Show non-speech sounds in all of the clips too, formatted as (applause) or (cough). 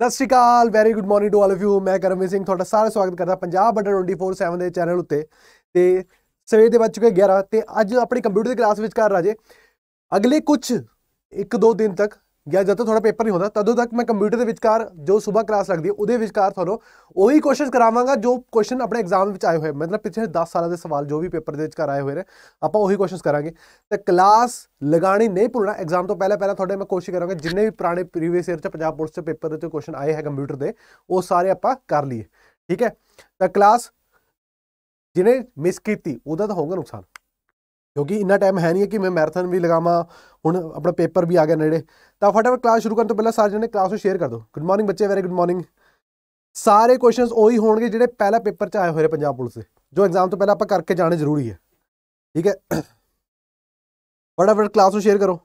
ਸਤਿ ਸ਼੍ਰੀ Akal very good morning to all of you ਮੈਂ ਕਰਮਵੀਰ ਸਿੰਘ ਤੁਹਾਡਾ ਸਾਰਾ ਸਵਾਗਤ ਕਰਦਾ ਪੰਜਾਬ ਬਟਰ 247 ਦੇ ਚੈਨਲ ਉੱਤੇ ਤੇ ਸਵੇਰ ਦੇ ਵੱਜ ਚੁੱਕੇ 11 ਤੇ ਅੱਜ ਆਪਣੀ ਕੰਪਿਊਟਰ ਦੀ ਕਲਾਸ ਵਿੱਚ ਕਰ ਰਾਜੇ ਅਗਲੇ ਕੁਝ 1-2 ਦਿਨ ਤੱਕ ਜਾਂ ਜਦੋਂ ਤੁਹਾਡਾ ਪੇਪਰ ਨਹੀਂ ਹੁੰਦਾ ਤਦੋਂ ਤੱਕ ਮੈਂ ਕੰਪਿਊਟਰ ਦੇ ਵਿਚਕਾਰ ਜੋ ਸਵੇਰ ਕਲਾਸ ਲੱਗਦੀ ਹੈ ਉਹਦੇ ਵਿਚਕਾਰ ਤੁਹਾਨੂੰ ਉਹੀ ਕੋਸ਼ਿਸ਼ ਕਰਾਵਾਂਗਾ ਜੋ ਕੁਐਸਚਨ ਆਪਣੇ ਐਗਜ਼ਾਮ ਵਿੱਚ ਆਏ ਹੋਏ ਮਤਲਬ ਪਿਛਲੇ 10 ਸਾਲਾਂ ਦੇ ਸਵਾਲ ਜੋ ਵੀ ਪੇਪਰ ਦੇ ਵਿਚਕਾਰ ਆਏ ਹੋਏ ਨੇ ਆਪਾਂ ਉਹੀ ਕੁਐਸਚਨਸ ਕਰਾਂਗੇ ਤੇ ਕਲਾਸ ਲਗਾਣੀ ਨਹੀਂ ਭੁੱਲਣਾ ਐਗਜ਼ਾਮ ਤੋਂ ਪਹਿਲਾਂ ਪਹਿਲਾਂ ਤੁਹਾਡੇ ਮੈਂ ਕੋਸ਼ਿਸ਼ ਕਰਾਂਗਾ ਜਿੰਨੇ ਵੀ ਪੁਰਾਣੇ ਪ੍ਰੀਵੀਅਸ ਇਅਰ ਚ ਪੰਜਾਬ ਪੁਲਿਸ ਦੇ ਪੇਪਰ ਦੇ ਤੇ ਕੁਐਸਚਨ ਆਏ ਹੈ ਕੰਪਿਊਟਰ ਦੇ ਉਹ ਸਾਰੇ ਆਪਾਂ ਕਰ ਲਈਏ ਠੀਕ ਹੈ ਤਾਂ ਕਲਾਸ ਜਿਹਨੇ ਮਿਸ ਕੀਤੀ ਉਹਦਾ ਤਾਂ ਹੋਊਗਾ ਨੁਕਸਾਨ ਕਿਉਂਕਿ ਇੰਨਾ ਟਾਈਮ ਹੈ ਨਹੀਂ ਕਿ ਮੈਂ ਮੈਰਾਥਨ ਵੀ ਲਗਾਵਾਂ ਹੁਣ ਆਪਣਾ ਪੇਪਰ ਵੀ ਆ ਗਿਆ ਨੇੜੇ ਤਾਂ ਫਟਾਫਟ ਕਲਾਸ ਸ਼ੁਰੂ ਕਰਨ ਤੋਂ ਪਹਿਲਾਂ ਸਾਰੇ ਜਣੇ ਕਲਾਸ ਨੂੰ ਸ਼ੇਅਰ ਕਰ ਦਿਓ ਗੁੱਡ ਮਾਰਨਿੰਗ ਬੱਚੇ ਵੈਰੀ ਗੁੱਡ ਮਾਰਨਿੰਗ ਸਾਰੇ ਕੁਐਸਚਨਸ ਉਹੀ ਹੋਣਗੇ ਜਿਹੜੇ ਪਹਿਲਾ ਪੇਪਰ 'ਚ ਆਏ ਹੋਏ ਨੇ ਪੰਜਾਬ ਪੁਲਿਸ ਦੇ ਜੋ ਐਗਜ਼ਾਮ ਤੋਂ ਪਹਿਲਾਂ ਆਪਾਂ ਕਰਕੇ ਜਾਣੇ ਜ਼ਰੂਰੀ ਹੈ ਠੀਕ ਹੈ ਫਟਾਫਟ ਕਲਾਸ ਨੂੰ ਸ਼ੇਅਰ ਕਰੋ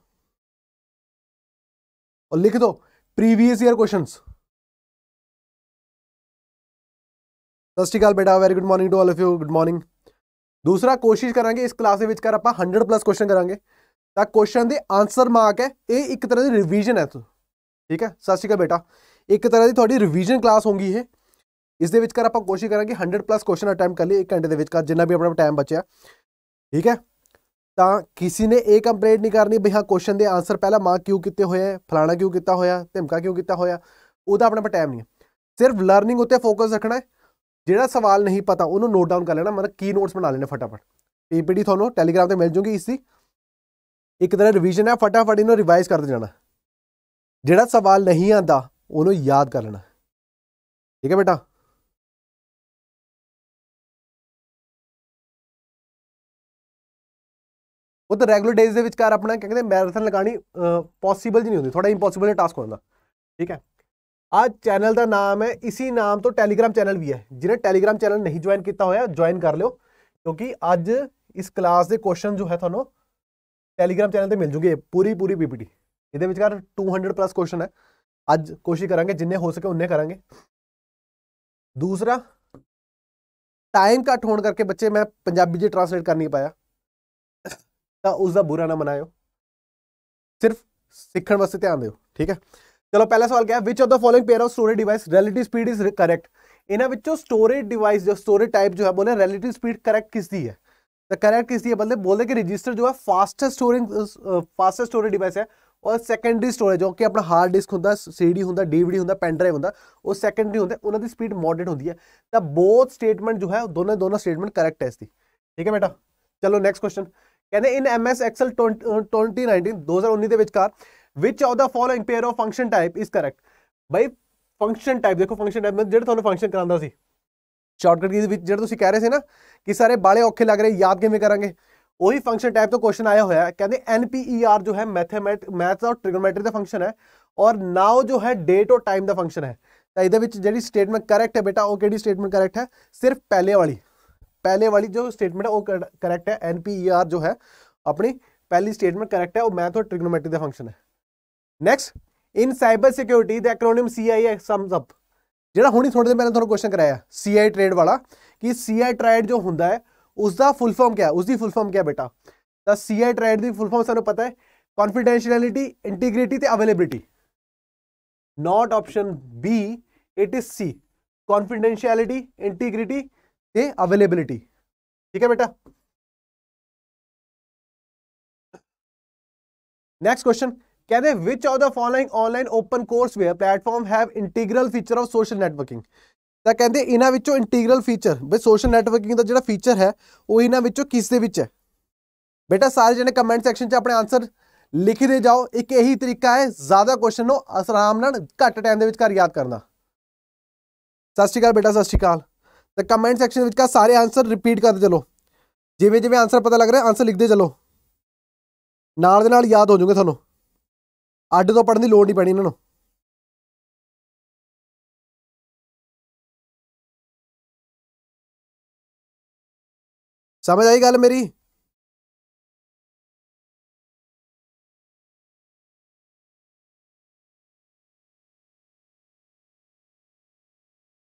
और लिख दो प्रीवियस ईयर क्वेश्चन सत श्रीकाल बेटा very good morning to all of you good morning ਦੂਸਰਾ ਕੋਸ਼ਿਸ਼ ਕਰਾਂਗੇ ਇਸ ਕਲਾਸ ਦੇ ਵਿੱਚ ਕਰ ਆਪਾਂ 100 ਪਲੱਸ ਕੁਐਸਚਨ ਕਰਾਂਗੇ ਤਾਂ ਕੁਐਸਚਨ ਦੇ ਆਨਸਰ ਮਾਰਕ ਹੈ ਇਹ ਇੱਕ ਤਰ੍ਹਾਂ ਦੀ ਰਿਵੀਜ਼ਨ ਹੈ ਠੀਕ ਹੈ ਸਤਿ ਸ਼੍ਰੀ ਅਕਾਲ ਬੇਟਾ ਇੱਕ ਤਰ੍ਹਾਂ ਦੀ ਤੁਹਾਡੀ ਰਿਵੀਜ਼ਨ ਕਲਾਸ ਹੋਗੀ ਇਹ ਇਸ ਦੇ ਵਿੱਚ ਕਰ ਆਪਾਂ ਕੋਸ਼ਿਸ਼ ਕਰਾਂਗੇ 100 ਪਲੱਸ ਕੁਐਸਚਨ ਅਟੈਂਪਟ ਕਰ ਲਈ 1 ਘੰਟੇ ਦੇ ਵਿੱਚ ਕਰ ਜਿੰਨਾ ਵੀ ਆਪਣਾ ਟਾਈਮ ਬਚਿਆ ਠੀਕ ਹੈ ਤਾਂ ਕਿਸੇ ਨੇ ਇਹ ਕੰਪਲੇਂਟ ਨਹੀਂ ਕਰਨੀ ਵੀ ਹਾਂ ਕੁਐਸਚਨ ਦੇ ਆਨਸਰ ਪਹਿਲਾਂ ਮਾਰਕ ਕਿਉਂ ਕੀਤੇ ਹੋਏ ਆ ਫਲਾਣਾ ਕਿਉਂ ਕੀਤਾ ਹੋਇਆ ਧਮਕਾ ਕਿਉਂ ਕੀਤਾ ਹੋਇਆ ਉਹਦਾ ਆਪਣਾ ਟਾਈਮ ਨਹੀਂ ਸਿਰਫ ਲਰਨਿੰਗ ਉੱਤੇ ਫੋਕਸ ਰੱਖਣਾ ਹੈ ਜਿਹੜਾ ਸਵਾਲ ਨਹੀਂ ਪਤਾ ਉਹਨੂੰ ਨੋਟ ਡਾਊਨ ਕਰ ਲੈਣਾ ਮਤਲਬ ਕੀ ਨੋਟਸ ਬਣਾ ਲੈਣੇ ਫਟਾਫਟ ਪੀਪੀਟੀ ਤੁਹਾਨੂੰ ਟੈਲੀਗ੍ਰਾਮ ਤੇ ਮਿਲ ਜੂਗੀ ਇਸ ਦੀ ਇੱਕ ਤਰ੍ਹਾਂ ਰਿਵੀਜ਼ਨ ਹੈ ਫਟਾਫਟ ਇਹਨੂੰ ਰਿਵਾਈਜ਼ ਕਰਦੇ ਜਾਣਾ ਜਿਹੜਾ ਸਵਾਲ ਨਹੀਂ ਆਂਦਾ ਉਹਨੂੰ ਯਾਦ ਕਰ ਲੈਣਾ ਠੀਕ ਹੈ ਬੇਟਾ ਉਹ ਤਾਂ ਰੈਗੂਲਰ ਡੇਜ਼ ਦੇ ਵਿਚਕਾਰ ਆਪਣਾ ਕਹਿੰਦੇ ਮੈਰਾਥਨ ਲਗਾਣੀ ਪੋਸੀਬਲ ਜੀ ਨਹੀਂ ਹੁੰਦੀ ਥੋੜਾ ਇੰਪੋਸੀਬਲ ਟਾਸਕ ਹੁੰਦਾ ਠੀਕ ਹੈ आज चैनल का नाम है इसी नाम तो टैलीग्राम चैनल भी है जिन्हें टैलीग्राम चैनल नहीं ज्वाइन किया हो ज्वाइन कर लियो क्योंकि अज इस क्लास के क्वेश्चन जो है थोड़ा टैलीग्राम चैनल पर मिल जूंगे पूरी पूरी बी पी टी ये टू हंड्रड प्लस क्वेश्चन है अज कोशिश करा जिन्हें हो सके उन्ने करा दूसरा टाइम घट होने करके बच्चे मैं पंजाबी से ट्रांसलेट कर नहीं पाया (coughs) तो उसका बुरा ना मनायो सिर्फ सीखने वास्ते ध्यान दो ठीक है चलो पहला सवाल क्या है which of the following pair of storage device relative speed is correct इन्होंने स्टोरेज डिवाइस जो स्टोरेज टाइप जो है बोले रिलेटिव स्पीड करेक्ट किसकी है तो करेक्ट किसकी है बोले मतलब बोले कि रजिस्टर जो है fastest storing fastest storage device है और सैकेंडरी स्टोरेज जो कि अपना हार्ड डिस्क हों सी डी डी डीवी हों पेनड्राइव हों और सैकेंडरी होंगे उन्होंने स्पीड मॉडर्ड होंगी है तो बोथ स्टेटमेंट जो है दोनों दोनों स्टेटमेंट करेक्ट है इसकी ठीक है बेटा चलो नैक्सट क्वेश्चन कहने in M S Excel twenty nineteen दो हज़ार उन्नीस के which of the following pair of function type is correct भाई फंक्शन टाइप देखो फंक्शन टाइप में जो थोड़ा फंक्शन कराता से शॉर्टकट की जो तुम कह रहे थे ना कि सारे बाले औखे लग रहे याद किमें करा उ फंक्शन टाइप तो क्वेश्चन आया हुआ है कहते एन पी ई आर जो है मैथमैट मैथ और ट्रिगोमैट्री का फंक्शन है और नाओ जो है डेट और टाइम का फंक्शन है तो ये जी स्टेटमेंट करैक्ट है बेटा वो कि स्टेटमेंट करैक्ट है सिर्फ पहले वाली पहले वाली जो स्टेटमेंट है वो करैक्ट है एन पी ई आर जो है अपनी पहली स्टेटमेंट करैक्ट है वो मैथ और ट्रिगनोमैट्री का फंक्शन है next in cyber security the acronym C I I sums up हूँ ही थोड़े दिन पहले थोड़ा क्वेश्चन कराया सी आई ट्रेड वाला कि सी आई ट्रेड जो होंगे है उसका फुल क्या है उसकी फुल क्या बेटा द सी आई ट्रेड की फुल सू पता है confidentiality integrity availability not option B it is C confidentiality integrity availability ठीक है बेटा नैक्सट क्वेश्चन कहते हैं which of the following online open courseware platform have integral feature of social networking ਤਾਂ ਕਹਿੰਦੇ ਇਹਨਾਂ ਵਿੱਚੋਂ ਇੰਟੀਗਰਲ ਫੀਚਰ ਬਈ ਸੋਸ਼ਲ ਨੈਟਵਰਕਿੰਗ ਦਾ ਜਿਹੜਾ ਫੀਚਰ ਹੈ ਉਹ ਇਹਨਾਂ ਵਿੱਚੋਂ ਕਿਸ ਦੇ ਵਿੱਚ ਹੈ ਬੇਟਾ ਸਾਰੇ ਜਣੇ ਕਮੈਂਟ ਸੈਕਸ਼ਨ 'ਚ ਆਪਣੇ ਆਨਸਰ ਲਿਖਦੇ ਜਾਓ ਇੱਕ ਇਹੀ ਤਰੀਕਾ ਹੈ ਜ਼ਿਆਦਾ ਕੁਐਸਚਨ ਨੂੰ ਆਰਾਮ ਨਾਲ ਘੱਟ ਟਾਈਮ ਦੇ ਵਿੱਚ ਕਰ ਯਾਦ ਕਰਨਾ ਸਤਿ ਸ਼੍ਰੀ ਅਕਾਲ ਬੇਟਾ ਸਤਿ ਸ਼੍ਰੀ ਅਕਾਲ ਤਾਂ ਕਮੈਂਟ ਸੈਕਸ਼ਨ ਵਿੱਚ ਕਾ ਸਾਰੇ ਆਨਸਰ ਰਿਪੀਟ ਕਰਦੇ ਚਲੋ ਜਿਵੇਂ ਜਿਵੇਂ ਆਨਸਰ ਪਤਾ ਲੱਗ ਰਿਹਾ ਆਨਸਰ ਲਿਖਦੇ ਚਲੋ ਨਾਲ ਦੇ ਨਾਲ ਯਾਦ ਹੋ ਜਾਊਗੇ ਤੁਹਾਨੂੰ अड्ड तो पढ़ने की लड़ नहीं पैनी इन्होंने समझ आई गल मेरी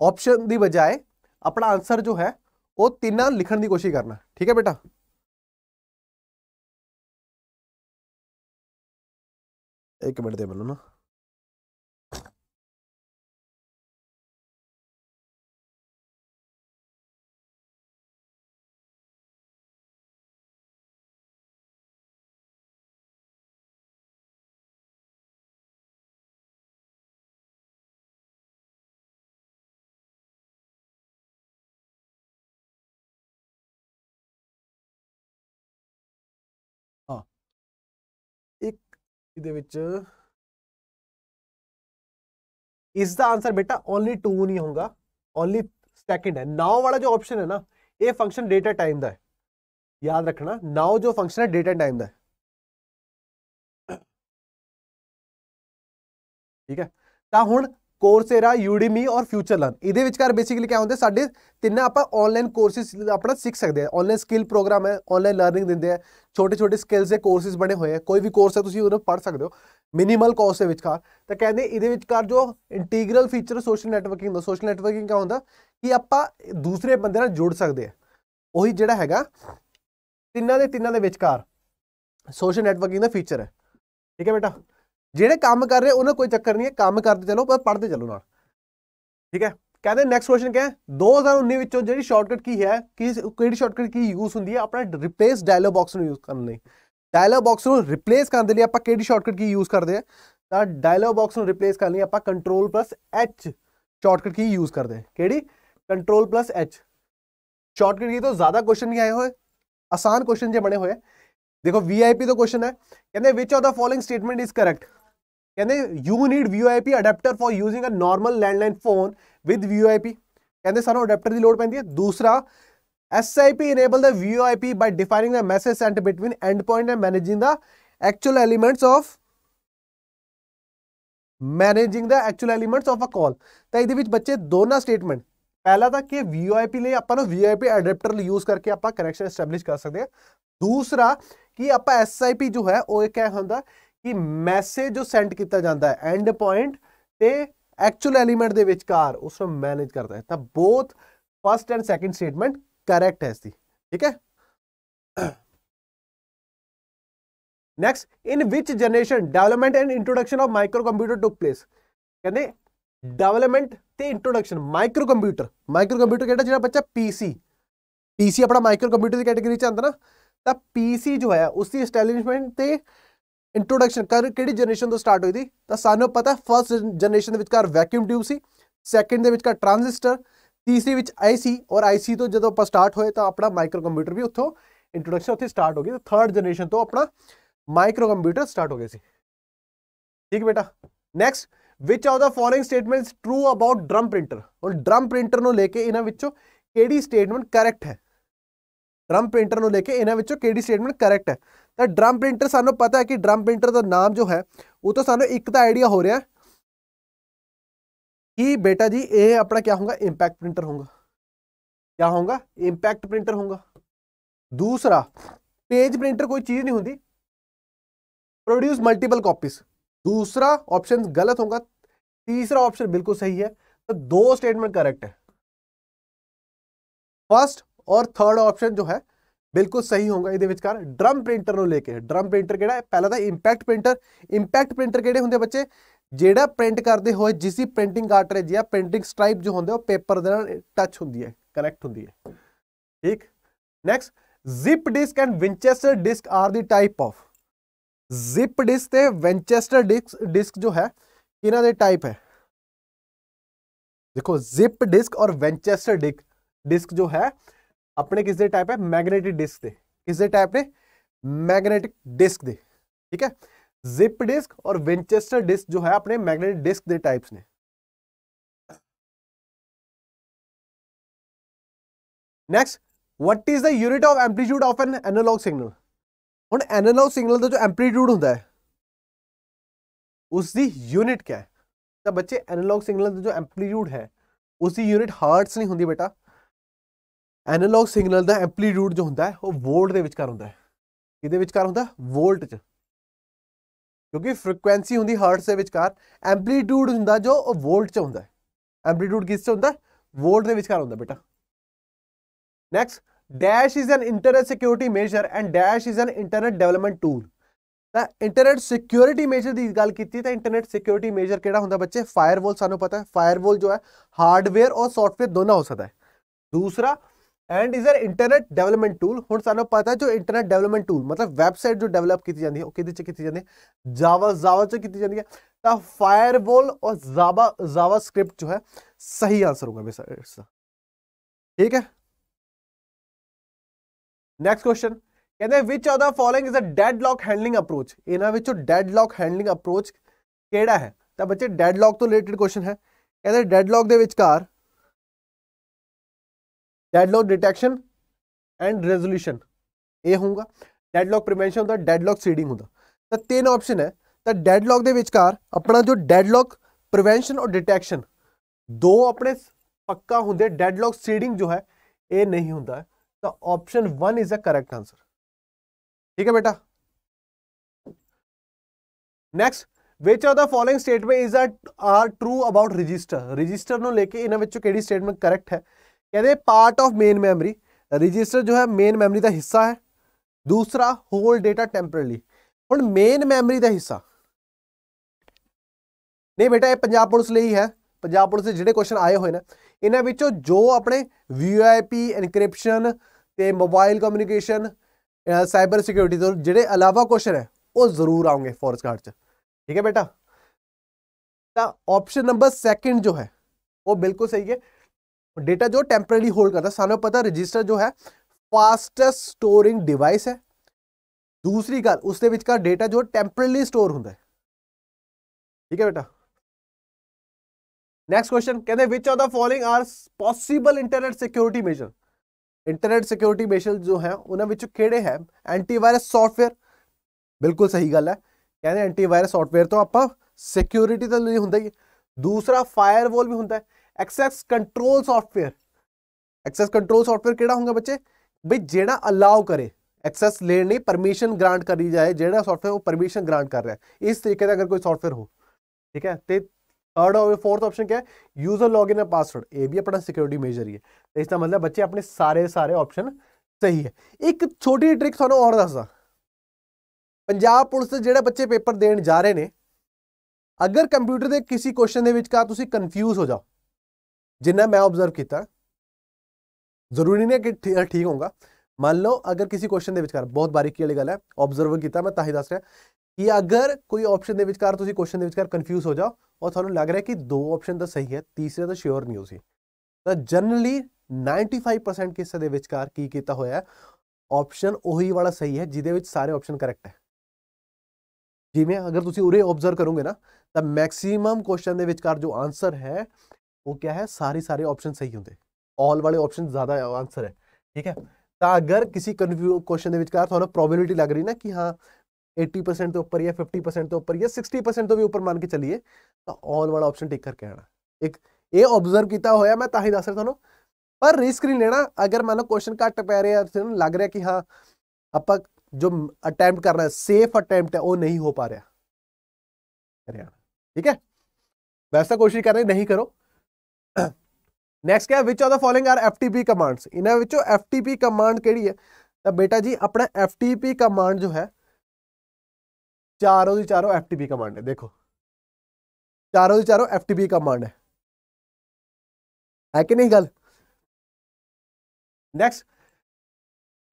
ऑप्शन की बजाय अपना आंसर जो है वह तिना लिखण की कोशिश करना ठीक है बेटा एक मिनट दे बोलो ना इसका आंसर बेटा ओनली टू नहीं होगा ओनली सैकेंड सेकंड है नाउ वाला जो ऑप्शन है ना ये फंक्शन डेटा टाइम का है याद रखना नाउ जो फंक्शन है डेटा टाइम का है ठीक है तो हूँ ਕੋਰਸੇਰਾ ਯੂਡੀਮੀ ਔਰ ਫਿਊਚਰ ਲਰਨ ਇਹਦੇ ਵਿੱਚਕਾਰ ਬੇਸਿਕਲੀ ਕੀ ਹੁੰਦੇ ਸਾਡੇ ਤਿੰਨ ਆਪਾਂ ਆਨਲਾਈਨ ਕੋਰਸਿਸ ਆਪਣਾ ਸਿੱਖ ਸਕਦੇ ਆ ਆਨਲਾਈਨ ਸਕਿੱਲ ਪ੍ਰੋਗਰਾਮ ਹੈ ਆਨਲਾਈਨ ਲਰਨਿੰਗ ਦਿੰਦੇ ਆ ਛੋਟੇ ਛੋਟੇ ਸਕਿੱਲਸ ਦੇ ਕੋਰਸਿਸ ਬਣੇ ਹੋਏ ਆ ਕੋਈ ਵੀ ਕੋਰਸ ਹੈ ਤੁਸੀਂ ਉਹਨੂੰ ਪੜ੍ਹ ਸਕਦੇ ਹੋ ਮਿਨੀਮਲ ਕੋਸਟ ਦੇ ਵਿਚਕਾਰ ਤਾਂ ਕਹਿੰਦੇ ਇਹਦੇ ਵਿੱਚਕਾਰ ਜੋ ਇੰਟੀਗਰਲ ਫੀਚਰ ਸੋਸ਼ਲ ਨੈਟਵਰਕਿੰਗ ਦਾ ਸੋਸ਼ਲ ਨੈਟਵਰਕਿੰਗ ਕੀ ਹੁੰਦਾ ਕਿ ਆਪਾਂ ਦੂਸਰੇ ਬੰਦੇ ਨਾਲ ਜੁੜ ਸਕਦੇ ਆ ਉਹੀ ਜਿਹੜਾ ਹੈਗਾ ਤਿੰਨਾਂ ਦੇ ਤਿੰਨਾਂ ਦੇ ਵਿੱਚਕਾਰ ਸੋਸ਼ਲ ਨੈਟਵਰਕਿੰਗ ਦਾ ਫੀਚਰ ਹੈ ਠੀਕ ਹੈ ਬੇਟਾ जेडे काम कर रहे उन्हें कोई चक्कर नहीं है काम करते चलो पर पढ़ते चलो ना ठीक है कहते नैक्सट क्वेश्चन क्या है दो हजार उन्नीस जी शॉर्टकट की है कि शॉर्टकट की यूज होंगी है अपना रिप्लेस डायलॉग बॉक्स में यूज करने डायलॉग बॉक्स में रिपलेस करने के लिए आप शॉर्टकट की यूज करते हैं तो डायलॉग बॉक्स में रिप्लेस करने आप कंट्रोल प्लस एच शॉर्टकट की यूज करते हैं कि कंट्रोल प्लस एच शॉर्टकट की तो ज्यादा क्वेश्चन नहीं आए हुए आसान क्वेश्चन जो बने हुए देखो वी तो क्वेश्चन है कहते which of the following statement is correct कहते you need V I P adapter for using a normal landline phone with V I P कहते सर अडेप्टर की लड़ पैंती है दूसरा S I P enable the V I P by defining the message sent between end point and managing the actual elements of managing the actual elements of a call तो ये बच्चे दोनों statement पहला था कि वी आई पी लिए अपना V I P adapter use करके आप कनैक्शन स्टैबलिश कर सकते हैं दूसरा कि आप एस आई पी जो है वह क्या होंगे कि मैसेज जो सेंड किया जाता है एंड पॉइंट से एक्चुअल एलीमेंट के विकार उस मैनेज करता है तो both first and second statement correct है इसकी ठीक है next in which generation development and introduction of micro computer took place कहते डेवलपमेंट से introduction micro computer micro computer कहता जो बच्चा पीसी पीसी अपना माइक्रो कंप्यूटर की कैटेगरी आता ना तो पीसी जो है उसकी स्टैलिशमेंट से ਇੰਟਰੋਡਕਸ਼ਨ ਕਰ ਕਿਹੜੀ ਜਨਰੇਸ਼ਨ ਤੋਂ ਸਟਾਰਟ ਹੋਈ ਦੀ ਤਾਂ ਸਾਨੂੰ ਪਤਾ ਫਰਸਟ ਜਨਰੇਸ਼ਨ ਦੇ ਵਿਚਕਾਰ ਵੈਕਿਊਮ ਟਿਊਬ ਸੀ ਸੈਕੰਡ ਦੇ ਵਿਚਕਾਰ ਟ੍ਰਾਂਜ਼ਿਸਟਰ ਤੀਸਰੀ ਵਿੱਚ ਆਈਸੀ ਔਰ ਆਈਸੀ ਤੋਂ ਜਦੋਂ ਆਪਾਂ ਸਟਾਰਟ ਹੋਏ ਤਾਂ ਆਪਣਾ ਮਾਈਕਰੋ ਕੰਪਿਊਟਰ ਵੀ ਉੱਥੋਂ ਇੰਟਰੋਡਕਸ਼ਨ ਉੱਥੇ ਸਟਾਰਟ ਹੋ ਗਈ ਤਾਂ ਥਰਡ ਜਨਰੇਸ਼ਨ ਤੋਂ ਆਪਣਾ ਮਾਈਕਰੋ ਕੰਪਿਊਟਰ ਸਟਾਰਟ ਹੋ ਗਿਆ ਸੀ ਠੀਕ ਬੇਟਾ next which of the following statements true about drum printer ਔਰ ਡਰਮ ਪ੍ਰਿੰਟਰ ਨੂੰ ਲੈ ਕੇ ਇਹਨਾਂ ਵਿੱਚੋਂ ਕਿਹੜੀ ਸਟੇਟਮੈਂਟ ਕਰੈਕਟ ਹੈ ड्रम प्रिंटर लेके इन्होंने ਕੇ स्टेटमेंट करैक्ट है तो ड्रम प्रिंटर सूँ पता है कि ड्रम प्रिंटर का नाम जो है ਨਾਮ तो सूँ एक तो आइडिया हो रहा कि बेटा जी ये अपना क्या होगा इम्पैक्ट प्रिंटर होगा क्या होगा इंपैक्ट प्रिंटर होगा दूसरा पेज प्रिंटर कोई चीज नहीं होंगी प्रोड्यूस मल्टीपल कॉपीज दूसरा ऑप्शन गलत होगा तीसरा ऑप्शन बिल्कुल सही है तो दो स्टेटमेंट करेक्ट है फर्स्ट और थर्ड ऑप्शन जो है बिल्कुल सही होगा ये ड्रम प्रिंटर लेके ड्रम प्रिंटर कह पहला था इंपैक्ट प्रिंटर इंपैक्ट प्रिंटर कहे होंगे बच्चे जोड़ा प्रिंट करते हुए जिस प्रिंटिंग कार्टरेज या प्रिंटिंग स्ट्राइप जो होंगे पेपर टच होंगी है करैक्ट होंगी है ठीक next zip disk and Winchester disk are the type of zip disk से वेंचेस्टर डिस्क डिस्क जो है इन्होंने टाइप है देखो जिप डिस्क और वेंचेस्टर डिस्क डिस्क जो है अपने किस दे टाइप है मैग्नेटिक डिस्क दे किस दे टाइप ਨੇ मैग्नेटिक डिस्क दे ठीक है जिप डिस्क और विंचेस्टर डिस्क जो है अपने मैग्नेटिक डिस्क दे टाइप्स ने next what is the unit of amplitude of an analog signal हूँ एनालॉग सिग्नल का जो एम्पलीट्यूड होंगे है उसकी यूनिट क्या है तो बच्चे एनालॉग सिग्नल का जो एम्पलीट्यूड है उसकी यूनिट हर्ट्स नहीं होंगी बेटा ਐਨਾਲੌਗ ਸਿਗਨਲ ਦਾ ਐਂਪਲੀਟਿਊਡ ਜੋ ਹੁੰਦਾ ਹੈ ਉਹ ਵੋਲਟ ਦੇ ਵਿੱਚ ਵਿਚਕਾਰ ਹੁੰਦਾ ਹੈ ਕਿਹਦੇ ਵਿਚਕਾਰ ਹੁੰਦਾ ਵੋਲਟ 'ਚ ਕਿਉਂਕਿ ਫ੍ਰੀਕੁਐਂਸੀ ਹੁੰਦੀ ਹਰਟਸ ਦੇ ਵਿਚਕਾਰ ਐਂਪਲੀਟਿਊਡ ਹੁੰਦਾ ਜੋ ਉਹ ਵੋਲਟ 'ਚ ਹੁੰਦਾ ਹੈ ਐਂਪਲੀਟਿਊਡ ਕਿਸ 'ਚ ਹੁੰਦਾ ਵੋਲਟ ਦੇ ਵਿਚਕਾਰ ਹੁੰਦਾ ਬੇਟਾ next dash is an internet security measure and dash is an internet development tool ਤਾਂ ਇੰਟਰਨੈਟ ਸਿਕਿਉਰਿਟੀ ਮੇਜਰ ਦੀ ਗੱਲ ਕੀਤੀ ਤਾਂ ਇੰਟਰਨੈਟ ਸਿਕਿਉਰਿਟੀ ਮੇਜਰ ਕਿਹੜਾ ਹੁੰਦਾ ਬੱਚੇ ਫਾਇਰਵਾਲ ਸਾਨੂੰ ਪਤਾ ਹੈ ਫਾਇਰਵਾਲ ਜੋ ਹੈ ਹਾਰਡਵੇਅਰ ਔਰ ਸੌਫਟਵੇਅਰ ਦੋਨੋਂ ਹੋ ਸਕਦਾ ਹੈ ਦੂਸਰਾ and is are internet development tool हम सू पता है जो इंटरनेट डेवलपमेंट टूल मतलब वैबसाइट जो डेवलप की जाती है कि की जाती है जावा जावा च जाती है तो फायरवॉल और जावा जावा स्क्रिप्ट जो है सही आंसर होगा मेरे ठीक है नेक्स्ट क्वेश्चन कहते हैं which are the following is a deadlock handling approach इन्होंने deadlock handling approach approach है तो बच्चे ਬੱਚੇ ਡੈਡ ਲੌਕ ਤੋਂ ਰਿਲੇਟਡ ਕੁਐਸਚਨ ਹੈ के विचार डेडलॉक डिटेक्शन एंड रेजोल्यूशन ये होगा डेडलॉक प्रिवेंशन होता डेडलॉक सीडिंग होता तो तीन ऑप्शन है तो डेडलॉक के विकार अपना जो डेडलॉक प्रिवेंशन और डिटेक्शन दो अपने पक्का होंगे डेडलॉक सीडिंग जो है ये नहीं होंगे तो option one is a correct answer ठीक है बेटा next which of the following statement is are true about register register लेके इन्होंने कि स्टेटमेंट करैक्ट है कहते हैं part of main memory register जो है मेन मेमोरी का हिस्सा है दूसरा होल डेटा टेम्परली ਹੁਣ ਮੇਨ ਮੈਮਰੀ ਦਾ ਹਿੱਸਾ ਨਹੀਂ ਬੇਟਾ ਇਹ ਪੰਜਾਬ ਪੁਲਿਸ ਲਈ ਹੈ ਪੰਜਾਬ ਪੁਲਿਸ ਦੇ ਜਿਹੜੇ ਕੁਐਸਚਨ ਆਏ ਹੋਏ ਨੇ ਇਹਨਾਂ ਵਿੱਚੋਂ ਜੋ ਆਪਣੇ ਵੀਆਈਪੀ ਐਨਕ੍ਰਿਪਸ਼ਨ ਤੇ ਮੋਬਾਈਲ ਕਮਿਊਨੀਕੇਸ਼ਨ ਸਾਈਬਰ ਸਿਕਿਉਰਿਟੀ ਤੋਂ ਜਿਹੜੇ ਅਲਾਵਾ ਕੁਐਸਚਨ ਹੈ ਉਹ ਜ਼ਰੂਰ ਆਉਂਗੇ ਫੋਰਸ ਕਾਰਡ 'ਚ ਠੀਕ ਹੈ ਬੇਟਾ ਤਾਂ ਆਪਸ਼ਨ ਨੰਬਰ 2 ਜੋ ਹੈ ਉਹ ਬਿਲਕੁਲ ਸਹੀ ਹੈ डेटा जो टेम्परेली होल्ड करता है सामने पता है रजिस्टर जो है फास्टेस्ट स्टोरिंग डिवाइस है दूसरी गल उस डेटा जो टेम्परेली स्टोर होंगे ठीक है बेटा नैक्सट क्वेश्चन कहते which are the following are possible internet security measure internet security measure जो है उन्होंने है एंटीवायरस सॉफ्टवेयर बिल्कुल सही गल है कहते एंटीवायरस सॉफ्टवेयर तो आप सिक्योरिटी तो नहीं होंगी दूसरा फायरवॉल भी होंगे access control software access control software केड़ा होगा बच्चे भाई जेड़ा अलाउ करे एक्सेस लेने परमिशन ग्रांट करी जाए जेड़ा सॉफ्टवेयर वो परमिशन ग्रांट कर रहा है इस तरीके से अगर कोई सॉफ्टवेयर हो ठीक है तो थर्ड और फोर्थ ऑप्शन क्या है यूजर लॉग इन पासवर्ड ये भी अपना सिक्योरिटी मेजर ही है तो इसका मतलब बच्चे अपने सारे सारे ऑप्शन सही है एक छोटी ट्रिक थोड़ा और दसदा पंजाब पुलिस ਦੇ ਜਿਹੜੇ ਬੱਚੇ ਪੇਪਰ ਦੇਣ ਜਾ ਰਹੇ ਨੇ ਅਗਰ ਕੰਪਿਊਟਰ ਦੇ ਕਿਸੇ ਕੁਐਸਚਨ ਦੇ ਵਿੱਚ ਕਾ ਤੁਸੀਂ जिन्ना मैं ऑबजर्व किया जरूरी नहीं है कि ठीक होगा मान लो अगर किसी क्वेश्चन के विचार बहुत बारीकी वाली गल है ऑब्जर्व किया मैं ता ही दस रहा कि अगर कोई ऑप्शन के विचार क्वेश्चन के विचार कन्फ्यूज हो जाओ और थोड़ा लग रहा है कि दो ऑप्शन तो सही है तीसरे तो श्योर नहीं होती तो जनरली नाइनटी फाइव परसेंट किस्से के विचार की किया हो ऑप्शन उ वाला सही है जिदे सारे ऑप्शन करैक्ट है जिमें अगर तुम उबजर्व करोगे ना तो मैक्सीम क्वेश्चन के विचार जो आंसर है वो क्या है सारे सारे ऑप्शन सही होंगे ऑल वाले ऑप्शन ज्यादा आंसर है ठीक है तो अगर किसी कन्फ्यू क्वेश्चन प्रोबेबिलिटी लग रही ना कि हाँ 80 परसेंट तो उपर या फिफ्टी परसेंट तो उपर या 60 परसेंट तो भी उपर मान के चलिए तो ऑल वाला ऑप्शन टिक करके आना एक ये ऑब्जर्व किया हो मैं दस रहा थोड़ा पर रिस्क नहीं लेना अगर मान लो क्वेश्चन घट पै रहे हैं तो लग रहा है कि हाँ आप जो अटैम्प्ट करना है सेफ अटैम्प्ट है वो नहीं हो पा रहा ठीक है वैसा कोशिश कर रहे नहीं करो क्या ਨੈਕਸਟ ਕਿਹਾ which of the following are FTP commands ਇਹਨਾਂ ਵਿੱਚੋਂ ਐਫਟੀਪੀ ਕਮਾਂਡ तो बेटा जी अपना एफ टी पी कमांड जो है चारों की चारों एफ टी पी कमांड है देखो चारों की चारों एफ टी पी कमांड है है कि नहीं गल next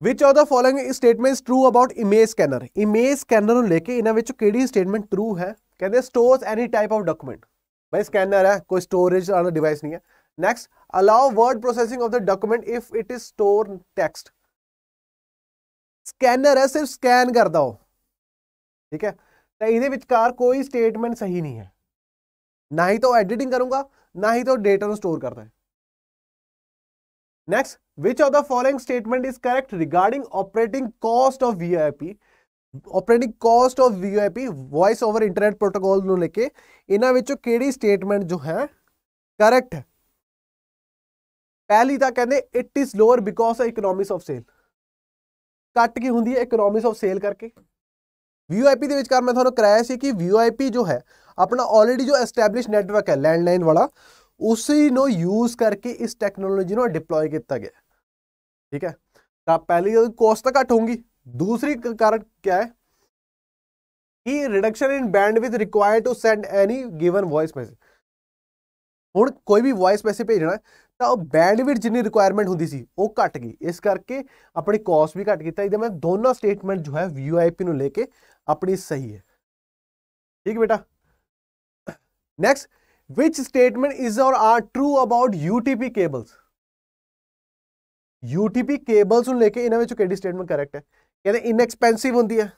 which of the following statement true about image scanner image scanner लेके इन्होंने स्टेटमेंट ट्रू है कहते stores any type of document भाई स्कैनर है कोई स्टोरेज वाला डिवाइस नहीं है next allow word processing of the document if it is store text scanner है सिर्फ स्कैन कर दो ठीक है तो ये विचकार कोई स्टेटमेंट सही नहीं है ना ही तो एडिटिंग करूंगा ना ही तो डेटा स्टोर करता है next which of the following statement is correct regarding operating cost of VIP operating cost of V I P voice over internet protocol को लेके इन्होंने केड़ी स्टेटमेंट जो है करैक्ट है पहली तो कहते it is lower because of economics of sale घट की होंगी है इकनोमिक्स ऑफ सेल करके वी आई पी के मैं थोड़ा कराया कि वी आई पी जो है अपना ऑलरेडी जो एसटैबलिश नैटवर्क है लैंडलाइन वाला उसी नो यूज करके इस टैक्नोलॉजी डिप्लॉय किया गया ठीक है तो पहली कोस्ट तो घट होगी ਦੂਸਰੀ कारण क्या ਹੈ ਕਿ reduction in bandwidth required to send any given voice message ਹੁਣ ਕੋਈ ਵੀ ਵੌਇਸ ਮੈਸੇਜ ਭੇਜਣਾ ਤਾਂ ਉਹ ਬੈਂਡਵਿਡਥ ਜਿੰਨੀ ਰਿਕੁਆਇਰਮੈਂਟ ਹੁੰਦੀ ਸੀ ਉਹ ਘਟ ਗਈ ਇਸ ਕਰਕੇ ਆਪਣੀ ਕਾਸਟ ਵੀ ਘਟ ਕੀਤਾ ਇਹਦੇ ਮੈਂ ਦੋਨੋਂ ਸਟੇਟਮੈਂਟ ਜੋ ਹੈ ਵੀਓਆਈਪੀ ਨੂੰ ਲੈ ਕੇ ਆਪਣੀ ਸਹੀ ਹੈ ਠੀਕ ਬੇਟਾ next which statement is are are true about UTP cables UTP cables ਨੂੰ ਲੈ ਕੇ ਇਹਨਾਂ ਵਿੱਚੋਂ ਕਿਹੜੀ ਸਟੇਟਮੈਂਟ ਕਰੈਕਟ ਹੈ कहते इनएक्सपेंसिव होंगी है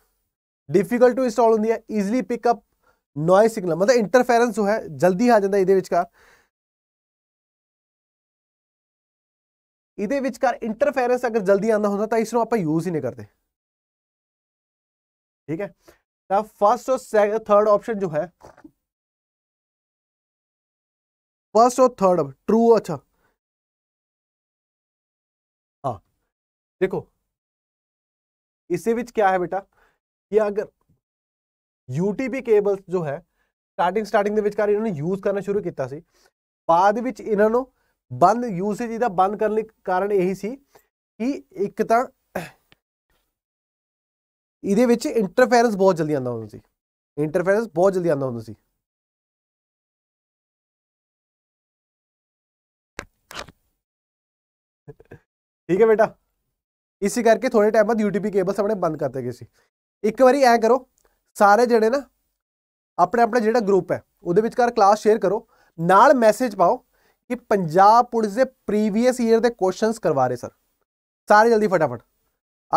डिफिकल्ट टू इंस्टॉल होंगी है ईजली पिकअप नॉइज सिग्नल मतलब इंटरफेरेंस जो है जल्दी आ जाता ये विचकार ਇਹਦੇ ਵਿਚਕਾਰ ਇੰਟਰਫੇਰੈਂਸ ਅਗਰ ਜਲਦੀ ਆਉਂਦਾ ਹੁੰਦਾ ਤਾਂ ਇਸ ਨੂੰ ਆਪਾਂ ਯੂਜ਼ ਹੀ ठीक है तो फर्स्ट और थर्ड ऑप्शन जो है फर्स्ट और थर्ड ट्रू अच्छा हाँ देखो ਇਸੇ ਵਿੱਚ ਕੀ ਹੈ ਬੇਟਾ ਕਿ ਅਗਰ UTB ਕੇਬਲਸ ਜੋ ਹੈ ਸਟਾਰਟਿੰਗ ਸਟਾਰਟਿੰਗ ਦੇ ਵਿਚਕਾਰ ਇਹਨਾਂ ਨੇ ਯੂਜ਼ ਕਰਨਾ ਸ਼ੁਰੂ ਕੀਤਾ ਸੀ ਬਾਅਦ ਵਿੱਚ ਇਹਨਾਂ ਨੂੰ ਬੰਦ ਯੂਸੇਜ ਇਹਦਾ ਬੰਦ ਕਰਨ ਲਈ ਕਾਰਨ ਇਹੀ ਸੀ ਕਿ ਇੱਕ ਤਾਂ ਇਹਦੇ ਵਿੱਚ ਇੰਟਰਫੇਰੈਂਸ ਬਹੁਤ ਜਲਦੀ ਆਉਂਦਾ ਹੁੰਦਾ ਸੀ ਇੰਟਰਫੇਰੈਂਸ ਬਹੁਤ ਜਲਦੀ ਆਉਂਦਾ ਹੁੰਦਾ ਸੀ ਠੀਕ ਹੈ ਬੇਟਾ इसी करके थोड़े टाइम बाद यूटीपी केबल्स अपने बंद करते गए एक बार ए करो सारे जड़े ना अपने अपना जो ग्रुप है उद्देकार क्लास शेयर करो नाल मैसेज पाओ कि पंजाब पुलिस के प्रीवियस ईयर के क्वेश्चन करवा रहे सर सारे जल्दी फटाफट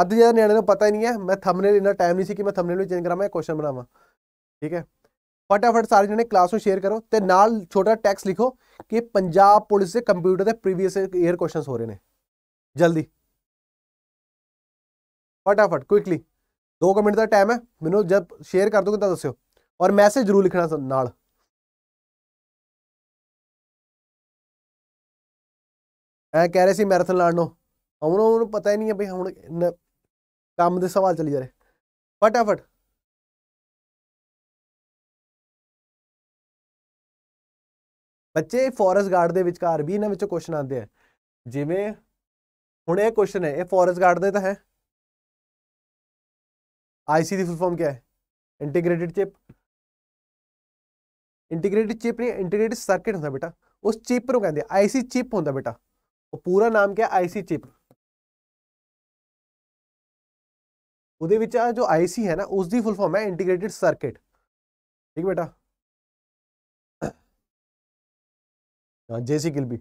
अद्ध ज्यादा न्याण पता ही नहीं है मैं थमने इन्ना टाइम नहीं कि मैं थमनेल चेंज करा मैं क्वेश्चन बनाव ठीक है फटाफट सारे जने क्लास में शेयर करो तो छोटा टैक्स लिखो कि पंजाब पुलिस के कंप्यूटर के प्रीवियस ईयर क्वेश्चन हो रहे हैं जल्दी ਫਟਾਫਟ ਕੁਇਕਲੀ 2 ਮਿੰਟ ਦਾ ਟਾਈਮ ਹੈ ਮੈਨੂੰ ਜਦ ਸ਼ੇਅਰ ਕਰ ਦੋਗੇ ਤਾਂ ਦੱਸਿਓ ਔਰ ਮੈਸੇਜ ਜ਼ਰੂਰ ਲਿਖਣਾ ਨਾਲ ਐ ਕਹਿ ਰਹੇ ਸੀ ਮੈਰਾਥਨ ਲਾਣ ਨੂੰ ਹੁਣ ਉਹਨੂੰ ਪਤਾ ਹੀ ਨਹੀਂ ਹੈ ਵੀ ਹੁਣ ਕੰਮ ਦੇ ਸਵਾਲ ਚਲੀ ਜਾ ਰਹੇ ਫਟਾਫਟ ਬੱਚੇ ਫੋਰੈਸਟ ਗਾਰਡ ਦੇ ਵਿਚਕਾਰ ਵੀ ਇਹਨਾਂ ਵਿੱਚੋਂ ਕੁਐਸਚਨ ਆਉਂਦੇ ਆ ਜਿਵੇਂ ਹੁਣ ਇਹ ਕੁਐਸਚਨ ਹੈ ਇਹ ਫੋਰੈਸਟ ਗਾਰਡ ਦੇ ਤਾਂ ਹੈ आईसीडी फुल फॉर्म क्या है इंटीग्रेटेड चिप इंटीग्रेटेड चिप नहीं इंटीग्रेटेड सर्किट होता बेटा उस चिप पर कहते आईसी चिप होता बेटा और पूरा नाम क्या आईसी चिप जो आईसी है ना उसकी फुल फॉर्म है इंटीग्रेटेड सर्किट ठीक बेटा हाँ जेसी किल भी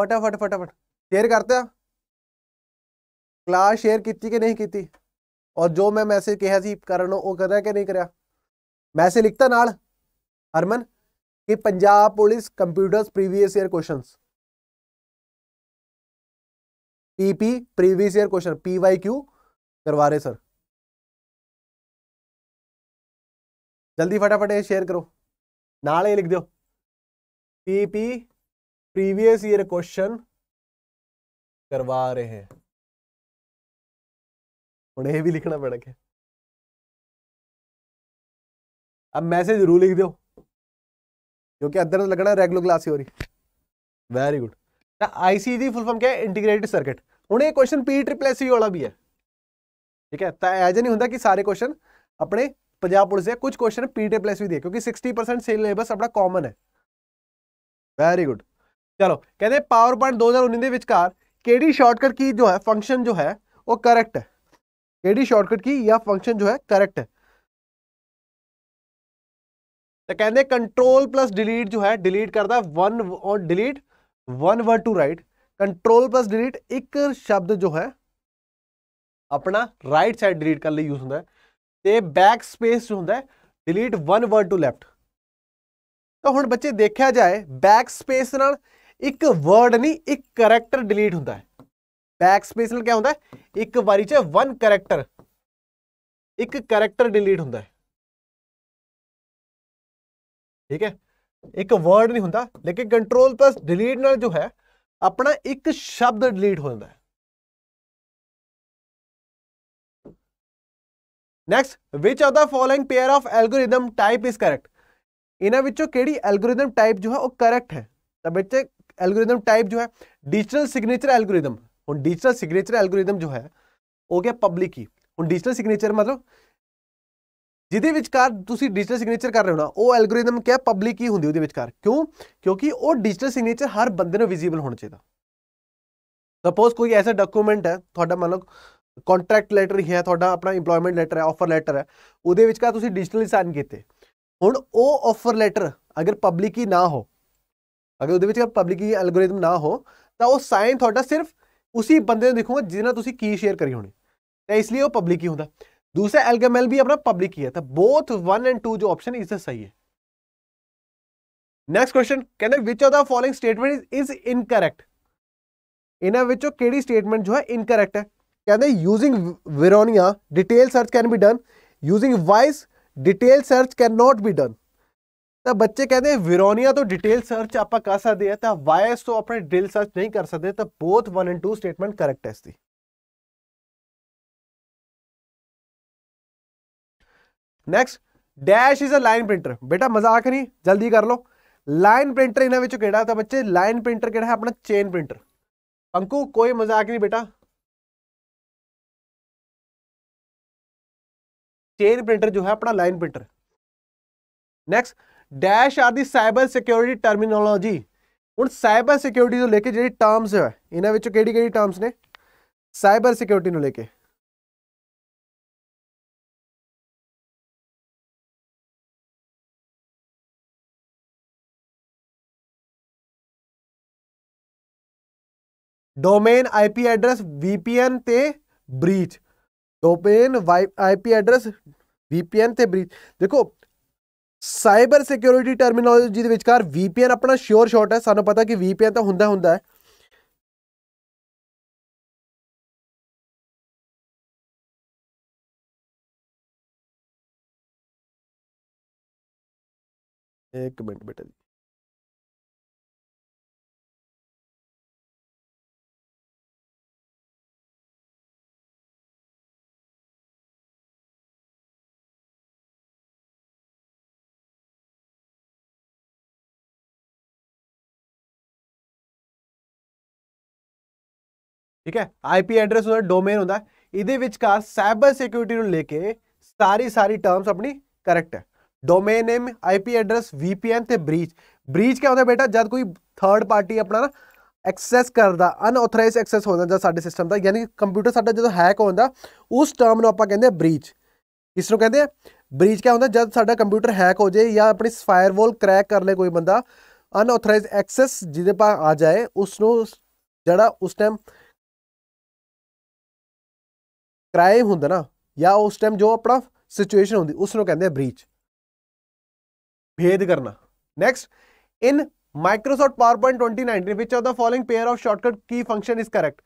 फटाफट फटाफट शेयर करते हैं क्लास शेयर की कि नहीं की और जो मैं मैसेज कहा कि करण कर नहीं कर मैसेज लिखता नाल हरमन कि Punjab police computers previous year question PP previous year question P Y Q करवा रहे सर जल्दी फटाफट ये शेयर करो नाल ये लिख दो पीपी प्रीवियस ईयर क्वेश्चन करवा रहे हैं ये भी लिखना पड़ा क्या अब मैसेज जरूर लिख दो क्योंकि अदरवाइज लगना रेगुलर क्लास ही हो रही वेरी गुड आईसीजी फुल फॉर्म क्या है इंटीग्रेटेड सर्किट हूँ ये क्वेश्चन पी ट्रिपल एस वाला भी है ठीक है तो ऐसा नहीं होंगे कि सारे क्वेश्चन अपने पंजाब पुलिस के कुछ क्वेश्चन पी ट्रिपल एस भी दिए क्योंकि सिक्सटी परसेंट सिलेबस अपना कॉमन है वेरी गुड चलो कहते पावर पॉइंट दो हज़ार उन्नीस के विचकार कि शॉर्टकट की जो है फंक्शन जो है वो करैक्ट है एडी शॉर्टकट की यह फंक्शन जो है करेक्ट है तो कहते कंट्रोल प्लस डिलीट जो है डिलीट करता है वन और delete one word to right control plus delete एक शब्द जो है अपना राइट साइड डिलीट करने यूज होंगे तो बैक स्पेस जो होंगे delete one word to left to left ਤਾਂ ਹੁਣ ਬੱਚੇ ਦੇਖਿਆ ਜਾਏ ਬੈਕ ਸਪੇਸ ਨਾਲ ਇੱਕ ਵਰਡ ਨਹੀਂ ਇੱਕ ਕੈਰੈਕਟਰ बैकस्पेस ना क्या होंगे एक बारी च वन करैक्टर एक करैक्टर डिलीट होंगे ठीक है एक वर्ड नहीं होंगे लेकिन कंट्रोल प्लस डिलीट न जो है अपना एक शब्द डिलीट हो जाता है next which of the following pair of algorithm type is correct इन्होंने केलगोरिदम टाइप जो है वो करैक्ट है तो बच्चे एलगोरिदम टाइप जो है डिजिटल सिग्नेचर एलगोरिदम हूँ डिजिटल सिग्नेचर एलगोरिदम जो है वह क्या पब्लिक की हूँ डिजिटल सिग्नेचर मतलब जिदे विचकार डिजिटल सिग्नेचर कर रहे हो ना वो एलगोरिदम क्या पब्लिक ही होंगी विचकार क्यों क्योंकि वो डिजिटल सिग्नेचर हर बंद विजिबल होना चाहिए सपोज कोई ऐसा डॉक्यूमेंट है थोड़ा मतलब कॉन्ट्रैक्ट लैटर ही है थोड़ा अपना इंप्लॉयमेंट लैटर है ऑफर लैटर है वेकार डिजिटली साइन किए हूँ वो ऑफर लैटर अगर पब्लिक ही ना हो अगर वो पब्लिक ही एलगोरिदम ना हो तो वह साइन थोड़ा सिर्फ उसी बंद ਨੂੰ जिन्हें ਜਿਹਦੇ की शेयर करी होनी तो इसलिए वो पब्लिक ही होंगे दूसरा एल्गेमेल भी अपना पब्लिक ही है तो बोथ वन एंड टू जो ऑप्शन इससे सही है नेक्स्ट क्वेश्चन कहते which of the following statement is incorrect इन्हों केड़ी स्टेटमेंट जो है इनकरेक्ट है कहते यूजिंग विरोनिया detail search can be done using voice detail search can not be done तो बच्चे कहते हैं विरोनिया तो डिटेल सर्च आप कर सकते हैं तो वायस तो अपने डिटेल सर्च नहीं कर सकते तो both one and two statement correct है इसकी next dash is a line printer बेटा मजाक नहीं जल्दी कर लो लाइन प्रिंटर इन्होंने केड़ा तो बच्चे लाइन प्रिंटर केड़ा है अपना चेन प्रिंटर अंकू कोई मजाक नहीं बेटा चेन प्रिंटर जो है अपना line printer next dash are cyber security terminology हूँ सैबर सिक्योरिटी को तो लेकर जी टर्म्स है इन्होंने कि टर्म्स ने सैबर सिक्योरिटी को लेकर डोमेन आईपी एड्रेस वीपीएन ते ब्रीच डोमेन वाई आईपी एड्रेस वीपीएन ते ब्रीच देखो ਸਾਈਬਰ ਸਿਕਿਉਰਿਟੀ ਟਰਮੀਨੋਲੋਜੀ ਦੇ ਵਿਚਕਾਰ VPN ਆਪਣਾ ਸ਼ੋਰ ਸ਼ਾਟ ਹੈ ਸਾਨੂੰ ਪਤਾ ਕਿ VPN ਤਾਂ ਹੁੰਦਾ ਹੁੰਦਾ ਹੈ ਇੱਕ ਮਿੰਟ ਬੇਟਾ ਜੀ ਠੀਕ ਹੈ ਆਈਪੀ ਐਡਰੈਸ ਹੁੰਦਾ ਡੋਮੇਨ ਹੁੰਦਾ ਇਹਦੇ ਵਿਚਕਾਰ ਸਾਈਬਰ ਸਿਕਿਉਰਿਟੀ ਨੂੰ ਲੈ ਕੇ ਸਾਰੀ ਸਾਰੀ ਟਰਮਸ ਆਪਣੀ ਕਰੈਕਟ ਹੈ domain name IP address VPN ते ब्रीच ब्रीच क्या होता है बेटा जब कोई थर्ड पार्टी अपना ना एक्सेस करता अनऑथराइज एक्सेस होता जब ਸਾਡੇ ਸਿਸਟਮ ਦਾ ਯਾਨੀ ਕੰਪਿਊਟਰ ਸਾਡਾ ਜਦੋਂ ਹੈਕ ਹੁੰਦਾ ਉਸ ਟਰਮ ਨੂੰ ਆਪਾਂ ਕਹਿੰਦੇ ਆ ਬ੍ਰੀਚ ਇਸ ਨੂੰ ਕਹਿੰਦੇ ਆ ਬ੍ਰੀਚ ਕਿਆ ਹੁੰਦਾ ਜਦ ਸਾਡਾ ਕੰਪਿਊਟਰ ਹੈਕ ਹੋ ਜਾਏ ਜਾਂ ਆਪਣੀ ਫਾਇਰਵਾਲ ਕ੍ਰੈਕ ਕਰ ਲੇ ਕੋਈ ਬੰਦਾ ਅਨਆਥੋਰਾਈਜ਼ਡ ਐਕਸੈਸ ਜਿਹਦੇ ਪਾ ਆ ਜਾਏ ਉਸ ਨੂੰ ਜਿਹੜਾ ਉਸ ਟਾਈਮ क्राइम होंगे ना या उस टाइम जो अपना सिचुएशन होंगी उस कहें ब्रीच भेद करना next in Microsoft PowerPoint twenty nineteen which of the following pair of shortcut key function is correct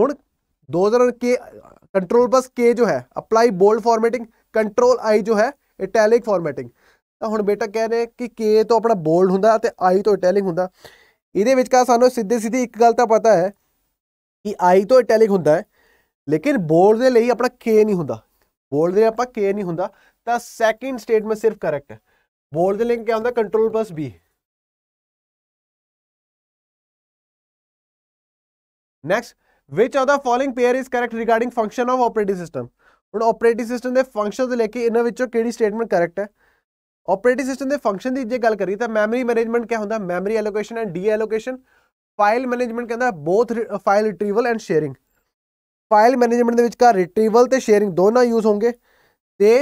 हूँ दो हजार के कंट्रोल प्लस के जो है अपलाई बोल्ड फॉरमेटिंग कंट्रोल आई जो है इटैलिक फॉरमेटिंग हम बेटा कह रहे हैं कि के तो अपना बोल्ड हों आई तो इटैलिक हों सीधे सीधी एक गलता पता है कि आई तो इटैलिक होंगे ਲੇਕਿਨ ਬੋਲ ਦੇ ਲਈ ਆਪਣਾ ਕੇ ਨਹੀਂ ਹੁੰਦਾ ਬੋਲ ਦੇ ਆਪਾਂ ਕੇ ਨਹੀਂ ਹੁੰਦਾ ਤਾਂ ਸੈਕਿੰਡ ਸਟੇਟਮੈਂਟ ਸਿਰਫ ਕਰੈਕਟ ਹੈ ਬੋਲ ਦੇ ਲਈ ਕੀ ਹੁੰਦਾ control plus B next which of the following pair is correct regarding function of operating system ਹੁਣ ਆਪਰੇਟਿੰਗ ਸਿਸਟਮ ਦੇ ਫੰਕਸ਼ਨ ਦੇ ਲੈ ਕੇ ਇਹਨਾਂ ਵਿੱਚੋਂ ਕਿਹੜੀ ਸਟੇਟਮੈਂਟ ਕਰੈਕਟ ਹੈ ਆਪਰੇਟਿੰਗ ਸਿਸਟਮ ਦੇ ਫੰਕਸ਼ਨ ਦੀ ਜੇ ਗੱਲ ਕਰੀ ਤਾਂ ਮੈਮਰੀ ਮੈਨੇਜਮੈਂਟ ਕੀ ਹੁੰਦਾ memory allocation and deallocation file management ਕਹਿੰਦਾ both file retrieval and sharing file management के रिट्रीवल तो शेयरिंग दोनों यूज होंगे तो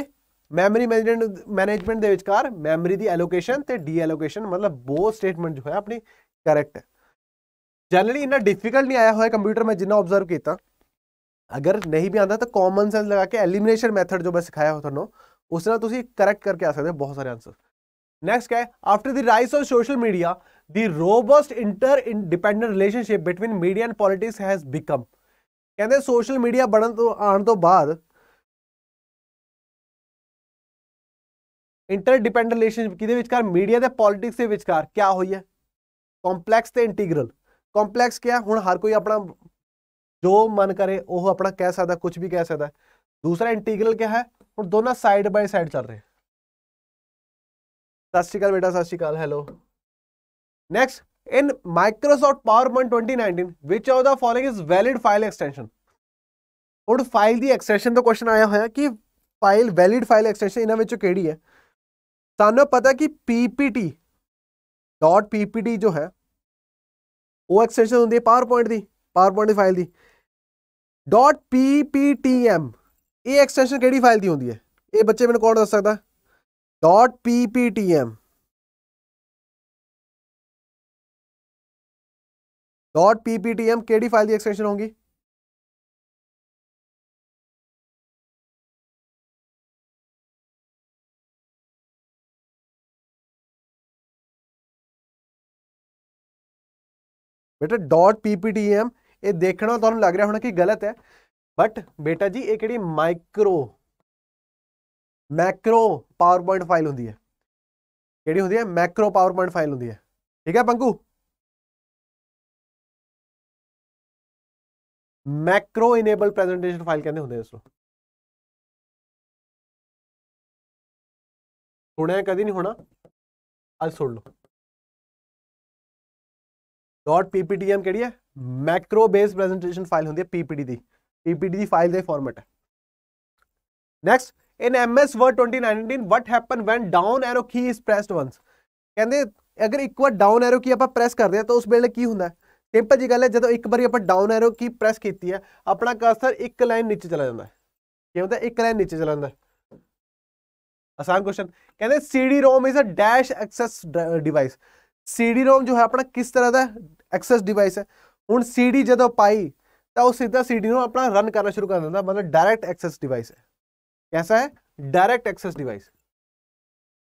मैमरी मैनेजमेंट मैनेजमेंट के मैमरी की एलोकेशन तो डी एलोकेशन मतलब बो स्टेटमेंट जो है अपनी करैक्ट है जनरली इन्ना डिफिकल्ट नहीं आया हुआ कंप्यूटर मैं जिन्ना ऑब्जर्व किया अगर नहीं भी आता तो कॉमन सेंस लगा के एलीमिनेशन मैथड जो मैं सिखाया थोड़ा उस तरह तुम करैक्ट करके आ सकते हो बहुत सारे आंसर नैक्सट क्या है after the rise of social media the robust inter in dependent relationship between media and politics has become ਕਹਿੰਦੇ ਸੋਸ਼ਲ ਮੀਡੀਆ ਬਣਨ ਤੋਂ ਆਉਣ ਤੋਂ ਬਾਅਦ ਇੰਟਰਡਿਪੈਂਡੈਂਟ ਰਿਲੇਸ਼ਨਸ਼ਿਪ ਕਿਦੇ ਵਿਚਕਾਰ ਮੀਡੀਆ ਤੇ ਪੋਲਿਟਿਕਸ ਦੇ ਵਿਚਕਾਰ ਕੀ ਹੋਈ ਹੈ ਕੰਪਲੈਕਸ ਤੇ ਇੰਟੀਗਰਲ ਕੰਪਲੈਕਸ ਕੀ ਹੈ ਹੁਣ ਹਰ ਕੋਈ ਆਪਣਾ ਜੋ ਮਨ ਕਰੇ ਉਹ ਆਪਣਾ ਕਹਿ ਸਕਦਾ ਕੁਝ ਵੀ ਕਹਿ ਸਕਦਾ ਦੂਸਰਾ ਇੰਟੀਗਰਲ ਕੀ ਹੈ ਹੁਣ ਦੋਨਾਂ ਸਾਈਡ ਬਾਈ ਸਾਈਡ ਚੱਲ ਰਹੇ ਸਤਿ ਸ਼੍ਰੀ ਅਕਾਲ ਬੇਟਾ ਸਤਿ ਸ਼੍ਰੀ ਅਕਾਲ hello next in Microsoft PowerPoint 2019, which of the following is valid file extension? और फाइल की एक्सटेंशन तो क्वेश्चन आया हो कि फाइल वैलिड फाइल एक्सटेंशन इन्हों में केड़ी है सानू पता कि पीपीटी डॉट पीपीटी जो है वो एक्सटेंशन होंगी पावर पॉइंट की पावर पॉइंट की फाइल की dot P P T M ये एक्सटेंशन कि फाइल की होंगी है ये बच्चे मैंने कौन दस सकता dot P P T M dot PPTM केडी फाइल एक्सटेंशन होगी बेटा डॉट पीपीटीएम ये देखना तो लग रहा होना कि गलत है बट बेटा जी ये micro macro PowerPoint file होंगी है कि मैक्रो पावर पॉइंट फाइल होंगी है ठीक है पंकू मैक्रो इनेबल प्रेजेंटेशन फाइल कहते होंगे इसको सुने कभी नहीं होना अल सुन लो डॉट पीपीटीएम के मैक्रो बेस्ड प्रेजेंटेशन फाइल होंगी पीपीटी की पीपीटी की फाइल का फॉरमेट है next in M S Word twenty nineteen what happen when down arrow key is pressed once कहते अगर एक बार डाउन एरो की आप प्रेस करते हैं तो उस वेल की होंगे सिंपल जी गल है जो एक बार आप डाउन एरो की प्रेस की है अपना कासर एक लाइन नीचे चला जाता है क्यों होता एक लाइन नीचे चला जाता आसान क्वेश्चन कहते C D ROM is a dash access device C D ROM जो है अपना किस तरह का एक्सैस डिवाइस है हूँ सी डी जो पाई तो वह सीधा सी डी रोम अपना रन करना शुरू कर देता मतलब डायरैक्ट एक्सैस डिवाइस है कैसा है direct access device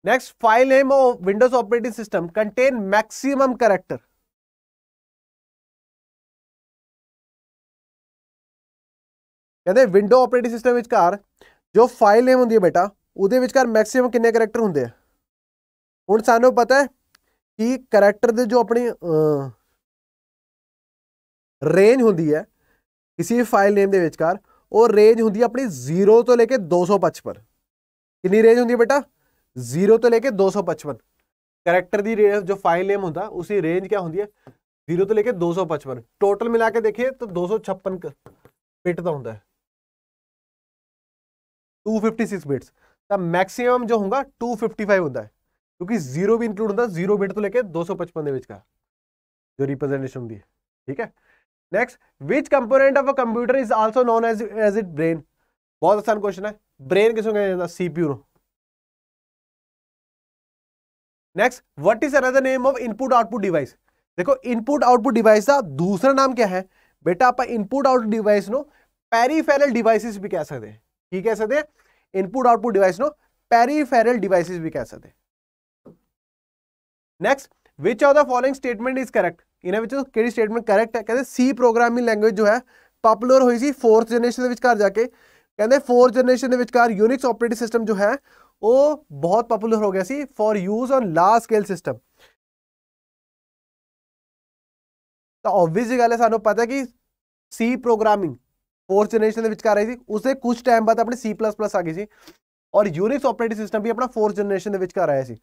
next file name of Windows operating system contain maximum character कहते विंडो ऑपरेटिंग सिस्टम विकार जो फाइल नेम होंगी बेटा उसकार मैक्सीम कि करैक्टर होंगे हूँ सानू पता है कि करैक्टर जो अपनी रेंज होंगी है किसी भी फाइल नेम के विकार और रेंज होंगी अपनी जीरो तो लेके दो सौ पचपन कि रेंज होंगी बेटा जीरो तो लेके दो सौ पचपन करैक्टर की रे जो फाइल नेम हों उसकी रेंज क्या होंगी जीरो तो लेकर दो सौ पचपन टोटल मिला के देखिए तो दो सौ छप्पन बिट का होंगे 256 बिट्स तब मैक्सिमम जो होगा 255 होता है क्योंकि जीरो भी इंक्लूड होता है जीरो बिट तो लेके 255 सौ पचपन का जो रिप्रेजेंटेशन होती है ठीक है next which component of a computer is also known as as it brain बहुत आसान क्वेश्चन है ब्रेन किसको कहा जाता है next what is another name of input output device देखो इनपुट आउटपुट डिवाइस का दूसरा नाम क्या है बेटा आप इनपुट आउटपुट डिवाइस नो पेरीफेरल डिवाइसेस भी कह सकते हैं कह सकते इनपुट आउटपुट डिवाइस नो पेरीफेरल डिवाइसिस भी कह सकते next which of the following statement is correct इन्हें स्टेटमेंट करेक्ट है कहते सी प्रोग्रामिंग लैंग्वेज जो है पॉपुलर हुई थी फोर्थ जनरेशन जाके कहते fourth generation Unix operative system जो है वो बहुत पॉपुलर हो गया C for use on large scale system तो ऑब्वियस जी गल है सू पता है कि सी प्रोग्रामिंग फोर्थ जनरेशन कर रहे थे उससे कुछ टाइम बाद अपनी सी प्लस प्लस आ गई थी और यूनिक्स ऑपरेटिंग सिस्टम भी अपना फोर्थ जनरेशन कर आया से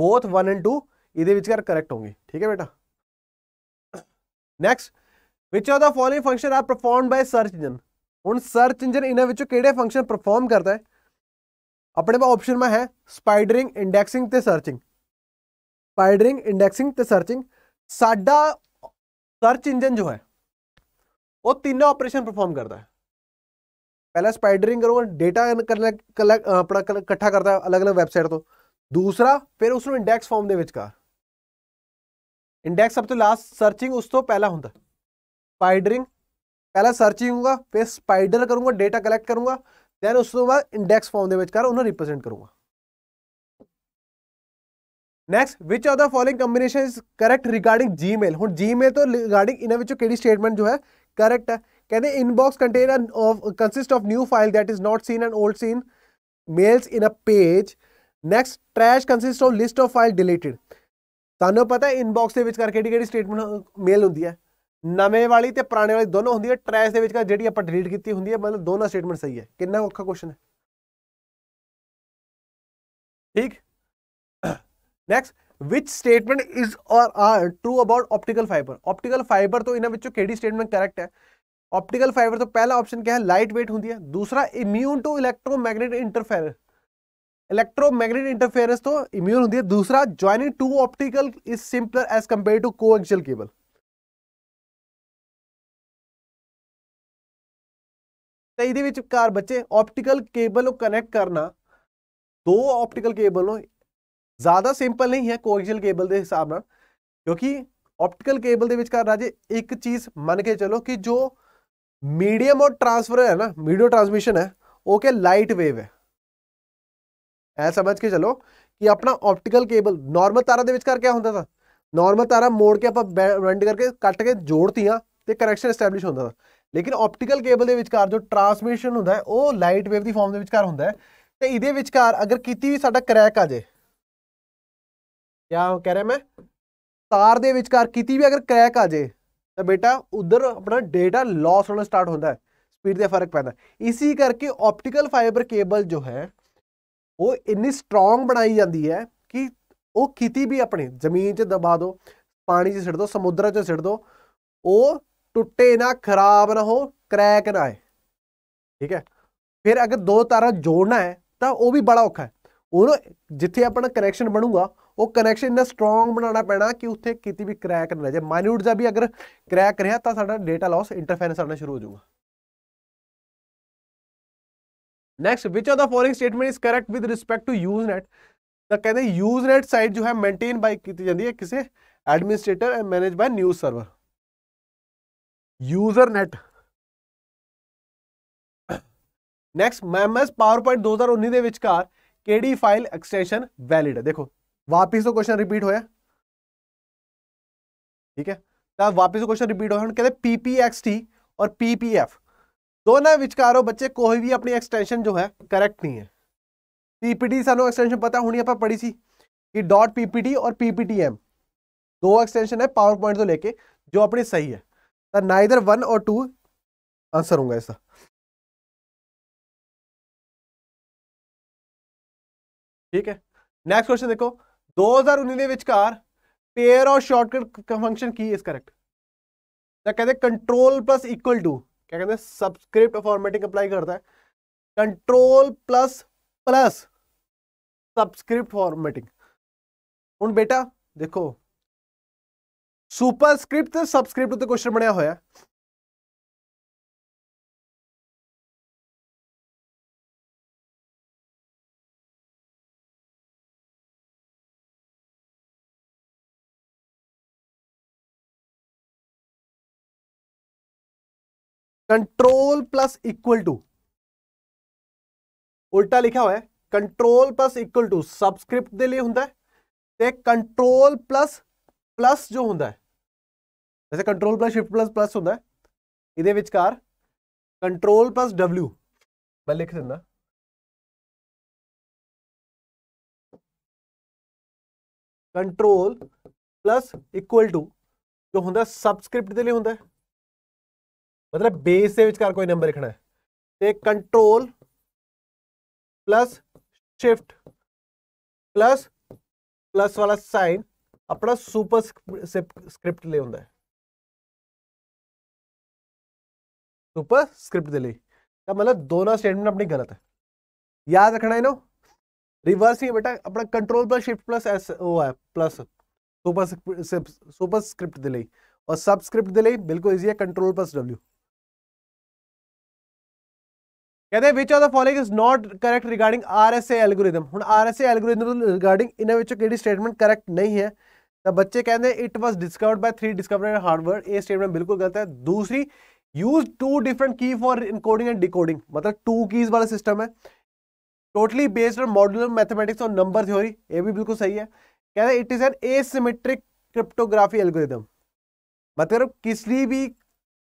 बोथ वन एंड टू ये करेक्ट होंगे ठीक है बेटा next which of the following function are perform by search engine हूँ सर्च इंजन इन्होंने किड़े फंक्शन परफॉर्म करता है अपने पास ऑप्शन में है spidering indexing searching spidering indexing searching साडा सर्च इंजन जो है और तीनों ऑपरेशन परफॉर्म करता है पहला स्पाइडरिंग करो डेटा अपना इकट्ठा करता है अलग अलग वैबसाइट तो दूसरा फिर उसमें इंडैक्स फॉर्म के इंडैक्स सब तो लास्ट सर्चिंग उस तो पहला होंगे स्पाइडरिंग पहला सर्चिंग होगा फिर स्पाइडर करूंगा डेटा कलैक्ट करूंगा दैन उस तो बाद इंडैक्स फॉर्म के उन्होंने रिप्रजेंट करूंगा next which of the following combination is correct regarding Gmail हूँ जी मेल तो रिगार्डिंग इन्होंने स्टेटमेंट जो है करेक्ट है कहते inbox container of consist of new file that is not seen and old seen mails in a page next trash consist of list of file deleted तहु पता है inbox के करके स्टेटमेंट मेल होंगी है नवे वाली तो पुराने वाली दोनों होंगी ट्रैश के जी आप डिलीट की होंगी है मतलब दोनों स्टेटमेंट सही है कि औखा क्वेश्चन है ठीक next (clears throat) which statement is or are true about optical fibre optical fibre तो इन्होंने बच्चों स्टेटमेंट करेक्ट है ऑप्टिकल फाइबर तो पहला ऑप्शन क्या है लाइट वेट होंगी है दूसरा immune to electromagnet interfere electromagnet interference तो इम्यून होती है दूसरा joining to optical is simpler as compare to को केबल ਤਾਂ ਇਹਦੇ ਵਿੱਚ ਕਾਰ ਬੱਚੇ ਆਪਟੀਕਲ ਕੇਬਲ ਨੂੰ ਕਨੈਕਟ ਕਰਨਾ ਦੋ ਆਪਟੀਕਲ ज़्यादा सिंपल नहीं है कोएक्जल केबल के हिसाब न क्योंकि ऑप्टिकल केबल के राजे एक चीज़ मन के चलो कि जो मीडियम और ट्रांसफर है ना मीडियम ट्रांसमिशन है वो क्या लाइट वेव है ऐ समझ के चलो कि अपना ऑप्टिकल केबल नॉर्मल तारा के विचार क्या होता था नॉर्मल तारा मोड़ के आप बेंड करके कट के जोड़ती हाँ तो कनैक्शन इस्टैबलिश होता था लेकिन ऑप्टिकल केबल के जो ट्रांसमिशन होंगे वो लाइट वेव की फॉर्म के विचार होंगे तो ये अगर किसी भी साक आ जाए क्या कह रहा मैं तार के विकार की भी अगर क्रैक आ जाए तो बेटा उधर अपना डेटा लॉस होना स्टार्ट होता है स्पीड का फर्क पैदा इसी करके ऑप्टिकल फाइबर केबल जो है वो इन्नी स्ट्रोंोंग बनाई जाती है कि वह किति भी अपने जमीन च दबा दो पानी से सुट दो समुद्र च सुट दो टुटे ना खराब ना हो क्रैक ना आए ठीक है फिर अगर दो तारा जोड़ना है तो वह भी बड़ा औखा है वो जिथे अपना कनैक्शन बनूगा वो कनैक्शन इन्ना स्ट्रोंोंग बना पैना कि उत्थे किसी भी क्रैक न रह जाए माइन्यूट जहाँ भी अगर क्रैक रहा तो सा डेटा लॉस इंटरफेरेंस आना शुरू हो जाऊगा next which of the following statement is correct with respect to Usenet तो कहते हैं यूजनैट साइट जो है मेनटेन बाई की जाती है किसी administrator and manage by news server user net next M S PowerPoint दो हज़ार उन्नीस के फाइल एक्सटेंशन वैलिड है देखो वापिस तो क्वेश्चन रिपीट होया ठीक है तो वापिस तो क्वेश्चन रिपीट हो कहते पीपीएक्सटी और पीपीएफ दोनों विचकारों बच्चे कोई भी अपनी एक्सटेंशन जो है करेक्ट नहीं है पीपीटी सानू एक्सटेंशन पता होनी आप पढ़ी सी कि डॉट पीपीटी और पीपीटीएम दो एक्सटेंशन है पावर पॉइंट तो लेके जो अपनी सही है तो ना इधर वन और टू आंसर होगा इसका ठीक है नेक्स्ट क्वेश्चन देखो 2019 pair pair shortcut function key is correct correct ਤਾਂ ਕਹਿੰਦੇ ਕੰਟਰੋਲ ਪਲੱਸ ਇਕੁਅਲ ਟੂ क्या कहते हैं सबस्क्रिप्ट फॉर्मेटिंग अप्लाई करता है control plus plus subscript formatting हूँ बेटा देखो सुपरस्क्रिप्ट सबस्क्रिप्ट क्वेश्चन बनया होया कंट्रोल प्लस इक्वल टू उल्टा लिखा हुआ है control plus equal to subscript के लिए होंगे तो कंट्रोल प्लस प्लस जो होंगे जैसे control plus shift plus plus होंगे ये कंट्रोल प्लस डबल्यू मैं लिख दिना कंट्रोल प्लस इक्वल टू जो होंगे सबसक्रिप्ट के लिए होंगे मतलब बेस के विचार कोई नंबर लिखना है control plus shift plus plus वाला साइन अपना सुपर स्क्रिप्ट ले होता है सुपर स्क्रिप्ट दे तो मतलब दोनों स्टेटमेंट अपनी गलत है याद रखना है रिवर्स ही बेटा अपना control plus shift plus S O है प्लस सुपर सुपर स्क्रिप्ट दे और सब स्क्रिप्ट दे बिल्कुल इजी है कंट्रोल प्लस डब्ल्यू कहते हैं which of the following is not correct regarding R S A algorithm हूँ आर एस एलगोरिदम रिगार्डिंग इन विचों स्टेटमेंट करैक्ट नहीं है तो बच्चे कहते हैं it was discovered by three discover and हार्डवर्ड ए स्टेटमेंट बिल्कुल गलत है दूसरी use two different key for encoding and decoding मतलब टू कीज वाला सिस्टम है totally based on modular mathematics और नंबर थ्योरी ये भी बिल्कुल सही है कहते हैं it is an asymmetric cryptography algorithm मतलब किसी भी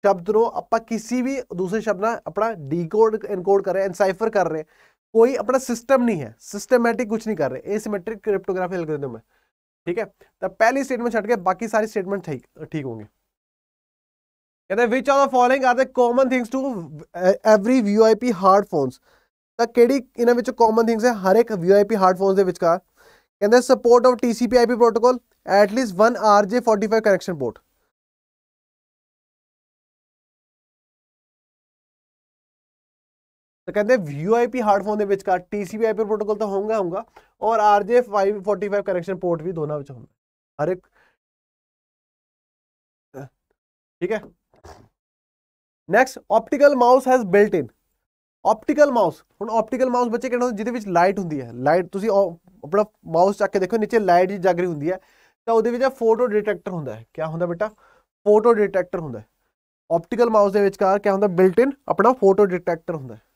शब्द को आप किसी भी दूसरे शब्द ना अपना डीकोड इनकोड कर रहे हैं एनसाइफर कर रहे हैं कोई अपना सिस्टम नहीं है सिस्टमैटिक कुछ नहीं कर रहे एसिमेट्रिक क्रिप्टोग्राफी एल्गोरिथम है ठीक है तो पहली स्टेटमेंट छट के बाकी सारे स्टेटमेंट ठीक ठीक होंगे कहते हैं which are the following are the common things to every V I P hard phones तो कि कॉमन थिंग्स है हर एक V I P hard phone कहते हैं support of T C protocol at least one R J forty five connection port तो कहते हैं I P hard phone TC I P protocol तो होगा होगा और R J five forty five connection port भी दोनों हर एक ठीक है next optical mouse has built in optical mouse हम ऑप्टिकल माउस बच्चे कहना जिद लाइट होंगी है लाइट तुम अपना माउस चक के देखो नीचे लाइट जी जागरी होंगी है तो उस फोटो डिटेक्टर होंगे क्या होंगे बेटा फोटो डिटेक्टर होंगे ऑप्टिकल माउस के क्या होंगे बिल्ट इन अपना फोटो डिटेक्टर होंगे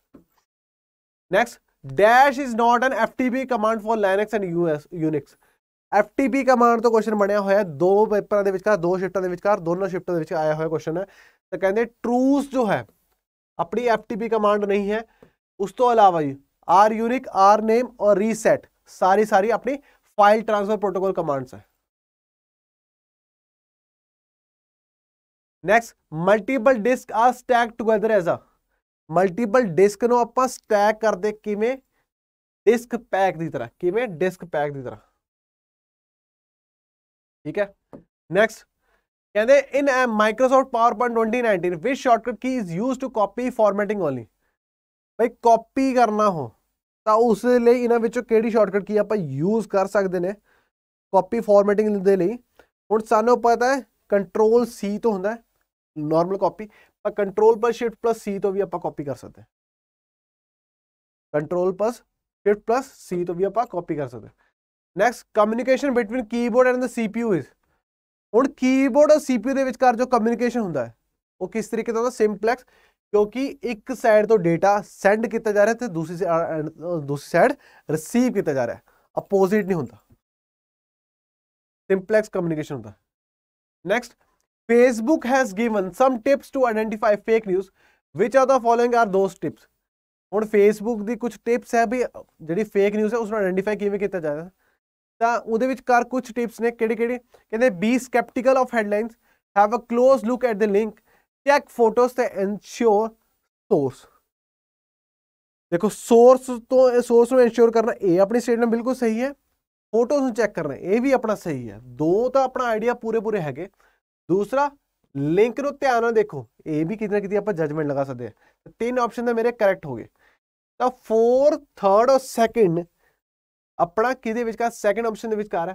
next dash is not an F T command for Linux and us Unix F T P command तो क्वेश्चन बनया हुआ है दो पेपर के विकार दो शिफ्ट के विकार दोनों शिफ्ट आया हुआ क्वेश्चन है तो कहते ट्रूस जो है अपनी एफ टी पी कमांड नहीं है उस तो अलावा G R unique rename और रीसैट सारी सारी अपनी फाइल ट्रांसफर प्रोटोकॉल कमांड्स है next multiple disk are stack together as a multiple disk नटैक करते कि डिस्क पैक की तरह किमें डिस्क पैक की तरह ठीक है नैक्सट कहते in a Microsoft PowerPoint twenty nineteen with shortcut key is use to copy formatting only भाई कॉपी करना हो तो उस शॉर्टकट की आप यूज कर सकते हैं कॉपी फॉरमेटिंग हम सू पता है कंट्रोल सी तो होंगे नॉर्मल कॉपी कंट्रोल पर शिफ्ट प्लस सी तो भी आप कॉपी कर सकते control plus shift plus C तो भी आप कॉपी कर सकते next communication between keyboard and the U is हूँ कीबोर्ड और सीपीयू के जो कम्युनिकेशन होंगे वो किस तरीके का होता सिंपलैक्स क्योंकि एक सैड तो डेटा सेंड किया जा रहा है तो दूसरी दूसरी सैड रिसीव किया जा रहा है अपोजिट नहीं होंगे सिंपलैक्स कम्युनीकेशन होंगे next Facebook has given some tips to identify fake news. Which are the following are those tips? ਹੁਣ Facebook ਦੀ ਕੁਝ ਟਿਪਸ ਹੈ ਵੀ ਜਿਹੜੀ ਫੇਕ ਨਿਊਜ਼ ਹੈ ਉਸ ਨੂੰ ਆਇਡੈਂਟੀਫਾਈ ਕਿਵੇਂ ਕੀਤਾ ਜਾਂਦਾ ਤਾਂ ਉਹਦੇ ਵਿੱਚ ਕਰ ਕੁਝ ਟਿਪਸ ਨੇ ਕਿਹੜੇ ਕਿਹੜੇ ਕਹਿੰਦੇ be sceptical of headlines have a close look at the link check photos ਤੇ ਇਨਸ਼ੋਰ ਸੋਰਸ ਦੇਖੋ ਸੋਰਸ ਤੋਂ ਇਹ ਸੋਰਸ ਨੂੰ ਇਨਸ਼ੋਰ ਕਰਨਾ ਇਹ ਆਪਣੀ ਸਟੇਟਮੈਂਟ ਬਿਲਕੁਲ ਸਹੀ ਹੈ ਫੋਟੋਸ ਨੂੰ ਚੈੱਕ ਕਰਨਾ ਇਹ ਵੀ ਆਪਣਾ ਸਹੀ ਹੈ ਦੋ ਤਾਂ ਆਪਣਾ ਆਈਡੀਆ ਪੂਰੇ ਪੂਰੇ ਹੈਗੇ दूसरा लिंक ਨੂੰ ध्यान देखो ये भी कितने ਕਿਤੇ ਨਾ ਕਿਤੇ ਆਪਾਂ ਜਜਮੈਂਟ ਲਗਾ ਸਕਦੇ ਆ ਤਿੰਨ ਆਪਸ਼ਨ ਦੇ ਮੇਰੇ ਕਰੈਕਟ ਹੋ ਗਏ ਤਾਂ 4 3rd ਔਰ 2nd ਆਪਣਾ ਕਿਹਦੇ ਵਿਚਕਾਰ ਸੈਕੰਡ है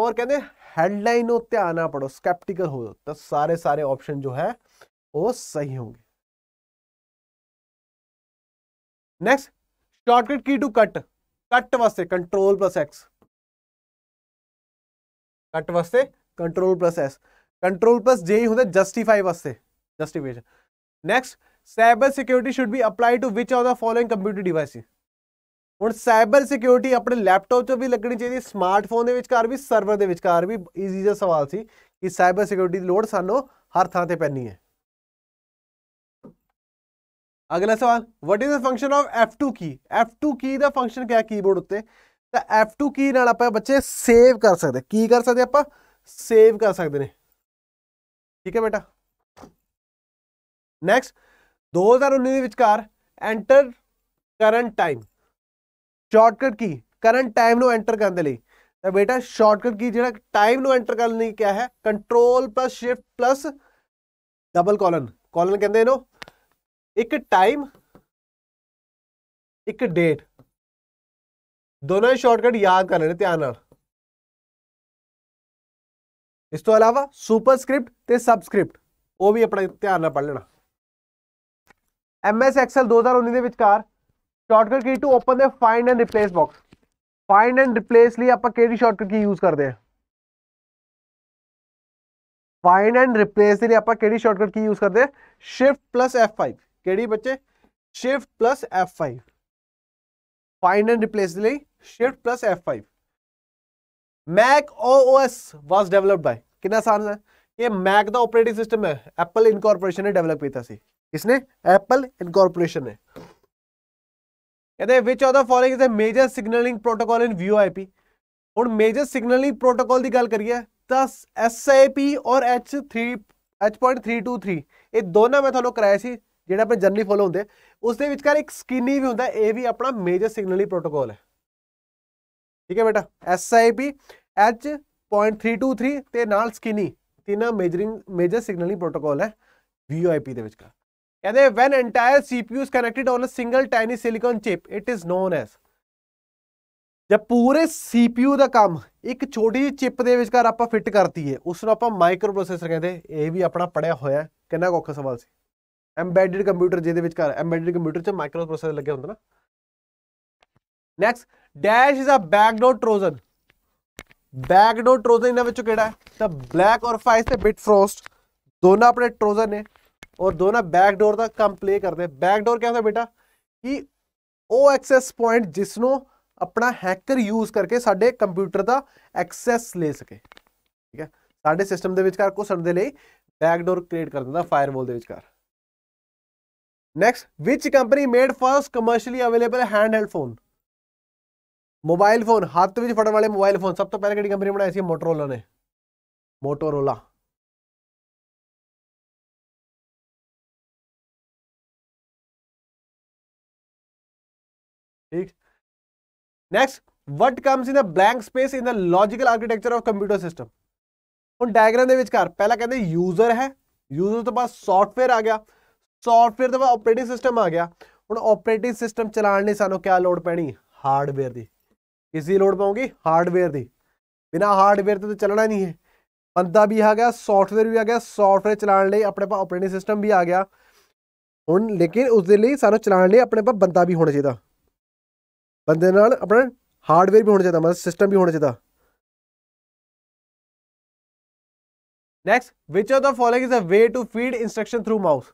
और कहते हेडलाइन ध्यान ना पढ़ो स्कैप्टिकल हो तो सारे सारे ऑप्शन जो है वो सही होंगे next shortcut key to cut cut वास्ते कंट्रोल प्लस एक्स कट वास्ते control plus X control plus J ही होंगे जस्टिफाई वास्ते justification next cyber security should be apply to which of the following computer device हूँ cyber security अपने laptop चो भी लगनी चाहिए समार्टफोन के विकार भी सर्वर के विकार भी ईजी जो सवाल से कि सैबर सिक्योरिटी की लड़ सू हर थानते पैनी है अगला सवाल what is the function of F two key F two key का फंक्शन क्या कीबोर्ड उत्ते एफ टू की आप बच्चे सेव कर सकते की कर सकते आप सेव कर सकते हैं ठीक है बेटा नैक्सट दो हजार उन्नीसकार enter current time shortcut key current time न एंटर करने के लिए तो बेटा शॉर्टकट की जो टाइम एंटर करने क्या है control plus shift plus double colon colon कहते एक टाइम एक डेट दोनों शॉर्टकट याद कर लेने ध्यान इस तो अलावा सुपरस्क्रिप्ट ते सबस्क्रिप्ट वो भी अपना ध्यान पढ़ लेना एम एस एक्सल दो हज़ार उन्नीस के विकार shortcut key to open the find and replace box find and replace लिए आप शॉर्टकट की यूज करते हैं फाइंड एंड रिप्लेस के लिए आप शॉर्टकट की यूज करते हैं शिफ्ट प्लस एफ फाइव कि बच्चे shift plus F five find and replace लिए shift plus F five Mac O O S was developed by कि आसान है यह मैक का ओपरेटिंग सिस्टम है एप्पल इनकॉर्पोरेशन ने डेवलप किया था सी किसने एप्पल इनकॉर्पोरेशन ने कहते हैं which of the following is a major signalling protocol in VoIP और मेजर सिग्नलिंग प्रोटोकॉल की बात करिए तो एसआईपी और टू थ्री ये दोनों मैं थोड़ा कराया सी जेड़ा अपने जनरली फॉलो होंगे उस दे विचकार एक स्किनी भी होता है भी अपना मेजर सिग्नलिंग प्रोटोकॉल है ठीक है बेटा S I P H point three two three के नाल स्किनी तीन मेजरिंग मेजर सिग्नलिंग प्रोटोकॉल है वी ओ आई पी के कहें when entire CPU is connected on a single tiny silicon chip it is known as जब पूरे CPU का काम एक छोटी जी चिप के विकार आप फिट करती है उसनों आप माइक्रो प्रोसैसर कहते भी अपना पढ़िया होया कि औखा सवाल से एम्बैड कंप्यूटर जिद एम्बैड कंप्यूटर माइक्रो प्रोसैसर लगे होंगे ना next dash is a backdoor trojan backdoor trojan इन्होंने कि ब्लैक और फाइस से बिट फ्रोस्ट दोनों अपने ट्रोजर ने और दो बैकडोर का कम प्ले करते हैं बैकडोर क्या होता बेटा कि वो एक्सैस पॉइंट जिसनों अपना हैकर यूज करके साडे कंप्यूटर का एक्सैस ले सके ठीक है साढ़े सिस्टम के विकार घुसन के लिए बैकडोर क्रिएट कर देता फायरवॉल के विकार next which company made first commercially available handheld phone mobile phone हाथ में तो फटन वाले मोबाइल फोन सब तो पहले कि कंपनी बनाई थी मोटरोला ने मोटोरोला ठीक next what comes in the blank space in the logical architecture of computer system हम डायग्राम के विचार पहला कहते यूजर है यूजर तो बाद सॉफ्टवेयर आ गया सॉफ्टवेयर तो बाद ऑपरेटिंग सिस्टम आ गया हूँ ऑपरेटिंग सिस्टम चलाने सू क्या लड़ पैनी हार्डवेयर की ਕਿਸ ਦੀ ਲੋੜ ਪਾਉਂਗੀ ਹਾਰਡਵੇਅਰ ਦੀ ਬਿਨਾ ਹਾਰਡਵੇਅਰ ਤੋਂ ਚੱਲਣਾ ਨਹੀਂ ਹੈ ਬੰਦਾ ਵੀ ਆ ਗਿਆ ਸੌਫਟਵੇਅਰ ਵੀ ਆ ਗਿਆ ਸੌਫਟਵੇਅਰ ਚਲਾਉਣ ਲਈ ਆਪਣੇ ਕੋਲ ਆਪਰੇਟਿੰਗ ਸਿਸਟਮ ਵੀ ਆ ਗਿਆ ਹੁਣ ਲੇਕਿਨ ਉਸ ਦੇ ਲਈ ਸਾਨੂੰ ਚਲਾਉਣ ਲਈ ਆਪਣੇ ਕੋਲ ਬੰਦਾ ਵੀ ਹੋਣਾ ਚਾਹੀਦਾ ਬੰਦੇ ਨਾਲ ਆਪਣਾ ਹਾਰਡਵੇਅਰ ਵੀ ਹੋਣਾ ਚਾਹੀਦਾ ਮਤਲਬ ਸਿਸਟਮ ਵੀ ਹੋਣਾ ਚਾਹੀਦਾ next which of the following is a way to feed instruction through mouse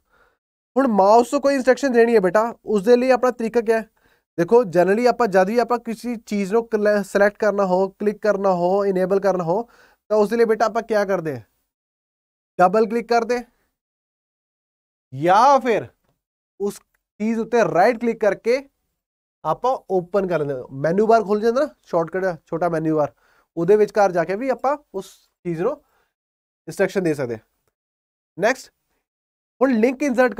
ਹੁਣ ਮਾਊਸ ਤੋਂ ਕੋਈ ਇਨਸਟਰਕਸ਼ਨ ਦੇਣੀ ਹੈ ਬੇਟਾ ਉਸ ਦੇ ਲਈ ਆਪਣਾ ਤਰੀਕਾ ਕੀ ਹੈ देखो जनरली आप जब भी आप किसी चीज़ को सिलेक्ट करना हो क्लिक करना हो इनेबल करना हो तो उस लिए बेटा आप क्या कर दे डबल क्लिक कर दे या फिर उस चीज़ उत्ते राइट क्लिक करके आप ओपन कर लें मेन्यू बार खोल जाता ना शॉर्टकट छोटा मेन्यू बार ਉਹਦੇ जाके भी आप उस चीज़ को इंस्ट्रक्शन दे सकते नैक्सट हम लिंक ਹੁਣ ਲਿੰਕ ਇਨਸਰਟ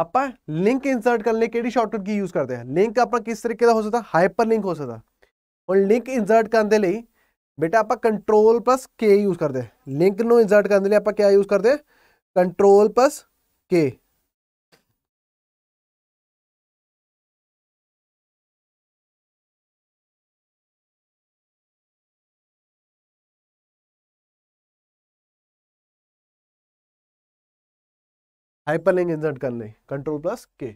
आप लिंक इंसर्ट करने के शॉर्टकट की यूज़ करते हैं लिंक अपना किस तरीके का हो सकता है हाइपर लिंक हो सकता और लिंक इंसर्ट करने के लिए बेटा आप कंट्रोल प्लस के यूज़ करते हैं लिंक में इंसर्ट करने के लिए आप क्या यूज़ करते हैं control plus K hyperlink insert कर ले control plus K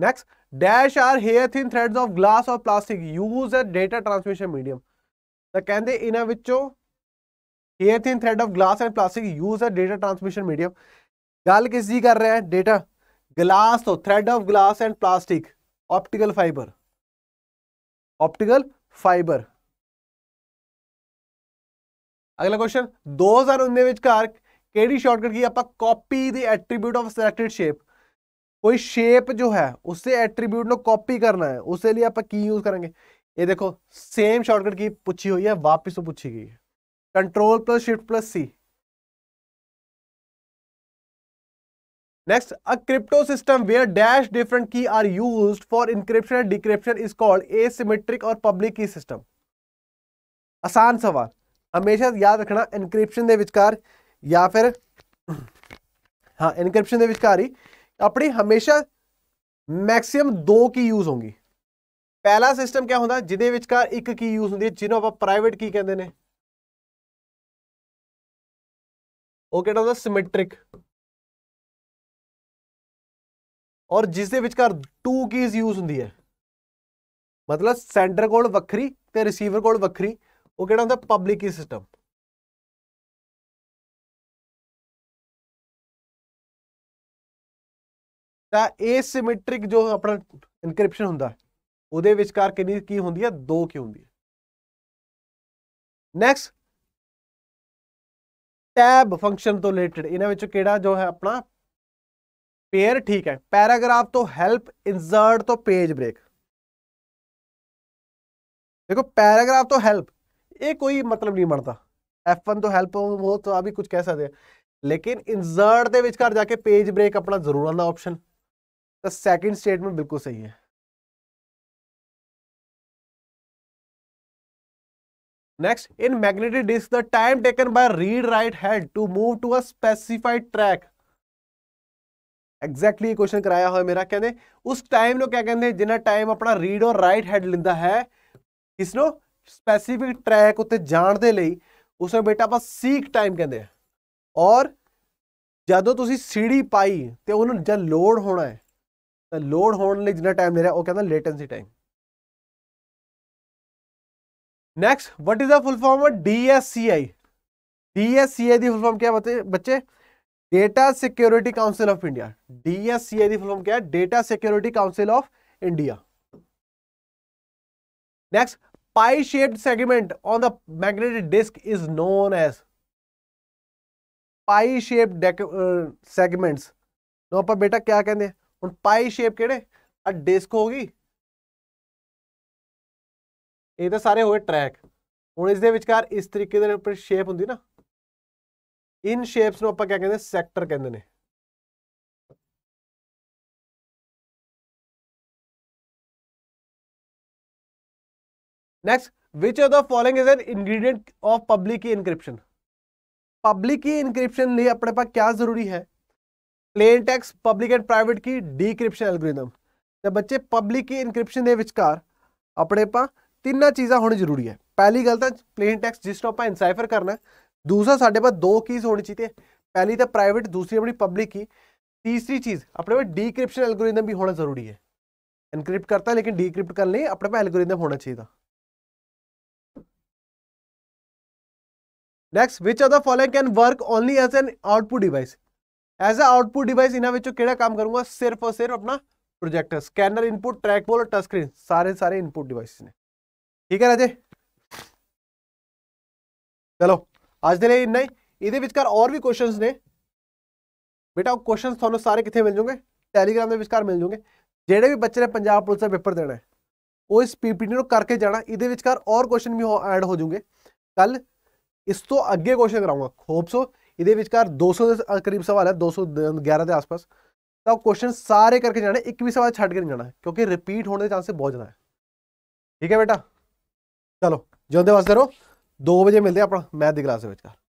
next dash are hair thin threads of glass और plastic use a data transmission medium तो कहते इन्हों hair thin thread of glass and plastic use a data transmission medium गल किस कर रहे हैं डेटा ग्लास तो thread of glass and plastic optical fibre optical fibre अगला क्वेश्चन दो हजार उन्नीस ਕਿਹੜੀ ਸ਼ਾਰਟਕਟ ਕੀ ਆਪਾਂ copy the attribute of selected shape कोई शेप जो है उससे एट्रीब्यूट को कॉपी करना है उसके लिए आप की यूज करेंगे ये देखो सेम शॉर्टकट की पूछी हुई है वापस तो पूछी गई है control plus shift plus C next a crypto system where dash different key are used for encryption and decryption is called asymmetric और पब्लिक की सिस्टम आसान सवाल हमेशा याद रखना इंक्रिप्शन के विचकार या फिर हाँ इनक्रिप्शन के विचकार ही अपनी हमेशा मैक्सीम दो की यूज होंगी पहला सिस्टम क्या होंगे जिदे विचकार एक की यूज होंगी जिन्हों आप प्राइवेट की कहें सिमेट्रिक और जिस टू कीज यूज होंगी है मतलब सेंटर को रिसीवर को वक्री वह पब्लिक की सिस्टम ਤਾਂ ਏਸਿਮੈਟ੍ਰਿਕ ਜੋ ਆਪਣਾ ਇਨਕ੍ਰਿਪਸ਼ਨ ਹੁੰਦਾ ਉਹਦੇ ਵਿਚਕਾਰ ਕਿੰਨੀ ਕੀ ਹੁੰਦੀ ਹੈ ਦੋ ਕੀ ਹੁੰਦੀ ਹੈ ਨੈਕਸਟ ਟੈਬ ਫੰਕਸ਼ਨ ਤੋਂ ਰਿਲੇਟਡ ਇਹਨਾਂ ਵਿੱਚੋਂ ਕਿਹੜਾ ਜੋ ਹੈ ਆਪਣਾ ਪੇਅਰ ਠੀਕ ਹੈ ਪੈਰਾਗ੍ਰਾਫ ਤੋਂ ਹੈਲਪ ਇਨਸਰਟ ਤੋਂ ਪੇਜ ਬ੍ਰੇਕ देखो पैराग्राफ तो हेल्प ये कोई मतलब नहीं बनता एफ वन तो हेल्प हो तो आप भी कुछ कह सकते हैं लेकिन इंसर्ट के विचकार जाके पेज ब्रेक अपना जरूर आंदा ऑप्शन सेकेंड स्टेटमेंट बिल्कुल सही है next in magnetic disk the time taken by read write hand to move to a specified track exactly question कराया हुआ मेरा कहते उस टाइम क्या कहते जिन्हें टाइम अपना रीड और राइट हैंड लिंदा है किसनो स्पेसिफिक ट्रैक उत्ते जाने के लिए उसमें बेटा बस सीक टाइम कहते हैं और जो तुम सीढ़ी पाई तो उन्होंने जब लोड होना है तो लोड होने ਲਈ ਜਿੰਨਾ ਟਾਈਮ ਲੈ ਰਿਹਾ ਉਹ ਕਹਿੰਦਾ latency time next what is the full form C I की फुल फॉर्म क्या है बच्चे data security council of India D S C I की फुल फॉर्म क्या है data security council of India next pie shaped segment on the magnetic disk is known as pie shaped segments no आप बेटा क्या कहें हूँ पाई shape कि disc होगी ये तो सारे हो गए ट्रैक हूँ इस विकार इस तरीके शेप होंगी ना इन शेप्स में आप क्या कहें सैक्टर कहें ने next which of the following is an ingredient of public encryption public encryption अपने पास क्या जरूरी है plain text public and private key decryption algorithm बच्चे पब्लिक ਪਬਲਿਕ ਇਨਕ੍ਰਿਪਸ਼ਨ के ਵਿਚਕਾਰ अपने ਪਾ ਤਿੰਨਾਂ चीजा होनी जरूरी है पहली ਗੱਲ ਤਾਂ ਪਲੇਨ ਟੈਕਸਟ ਜਿਸ ਨੂੰ आप इनसाइफर करना दूसरा साढ़े पास दो कीज होनी चाहिए पहली तो प्राइवेट दूसरी अपनी पब्लिक की तीसरी चीज अपने पास डीक्रिप्शन एलगोरिदम भी होना जरूरी है इनक्रिप्ट करता लेकिन डीक्रिप्ट करने लिए अपने पास एल्गोरिदम होना चाहिए next which are the following can work only as an output device as a output device इन्होंने काम करूंगा सिर्फ और सिर्फ अपना प्रोजेक्टर स्कैनर इनपुट ट्रैक बोल और टस्क्रीन सारे सारे इनपुट डिवाइस ने ठीक है राजे चलो अज के इन्ना ही ये और भी क्वेश्चन ने बेटा क्वेश्चन थोड़ा सारे कितने मिल जाएंगे टैलीग्राम के विकार मिल जाएंगे जेडे भी बच्चे ने पाब पुलिस का पेपर देना है वो इस पी पी टी करके जाना ये और क्वेश्चन भी हो ऐड हो जाऊंगे कल इस तो अगे क्वेश्चन कराऊंगा होप सो ਇਹਦੇ ਵਿਚਕਾਰ 200 ਦੇ ਕਰੀਬ ਸਵਾਲ ਹੈ 211 ਦੇ ਆਸ-ਪਾਸ ਤਾਂ ਕੁਐਸਚਨ ਸਾਰੇ ਕਰਕੇ ਜਾਣੇ ਇੱਕ ਵੀ ਸਵਾਲ ਛੱਡ ਕੇ ਨਹੀਂ ਜਾਣਾ ਕਿਉਂਕਿ ਰਿਪੀਟ ਹੋਣ ਦੇ ਚਾਂਸ ਬਹੁਤ ਜ਼ਿਆਦਾ ਹੈ ਠੀਕ ਹੈ ਬੇਟਾ ਚਲੋ ਜਿਉਂਦੇ ਵਾਸਤੇ ਰਹੋ 2 ਵਜੇ ਮਿਲਦੇ ਆਪਾਂ ਮੈਥ ਦੀ ਕਲਾਸ ਦੇ ਵਿਚਕਾਰ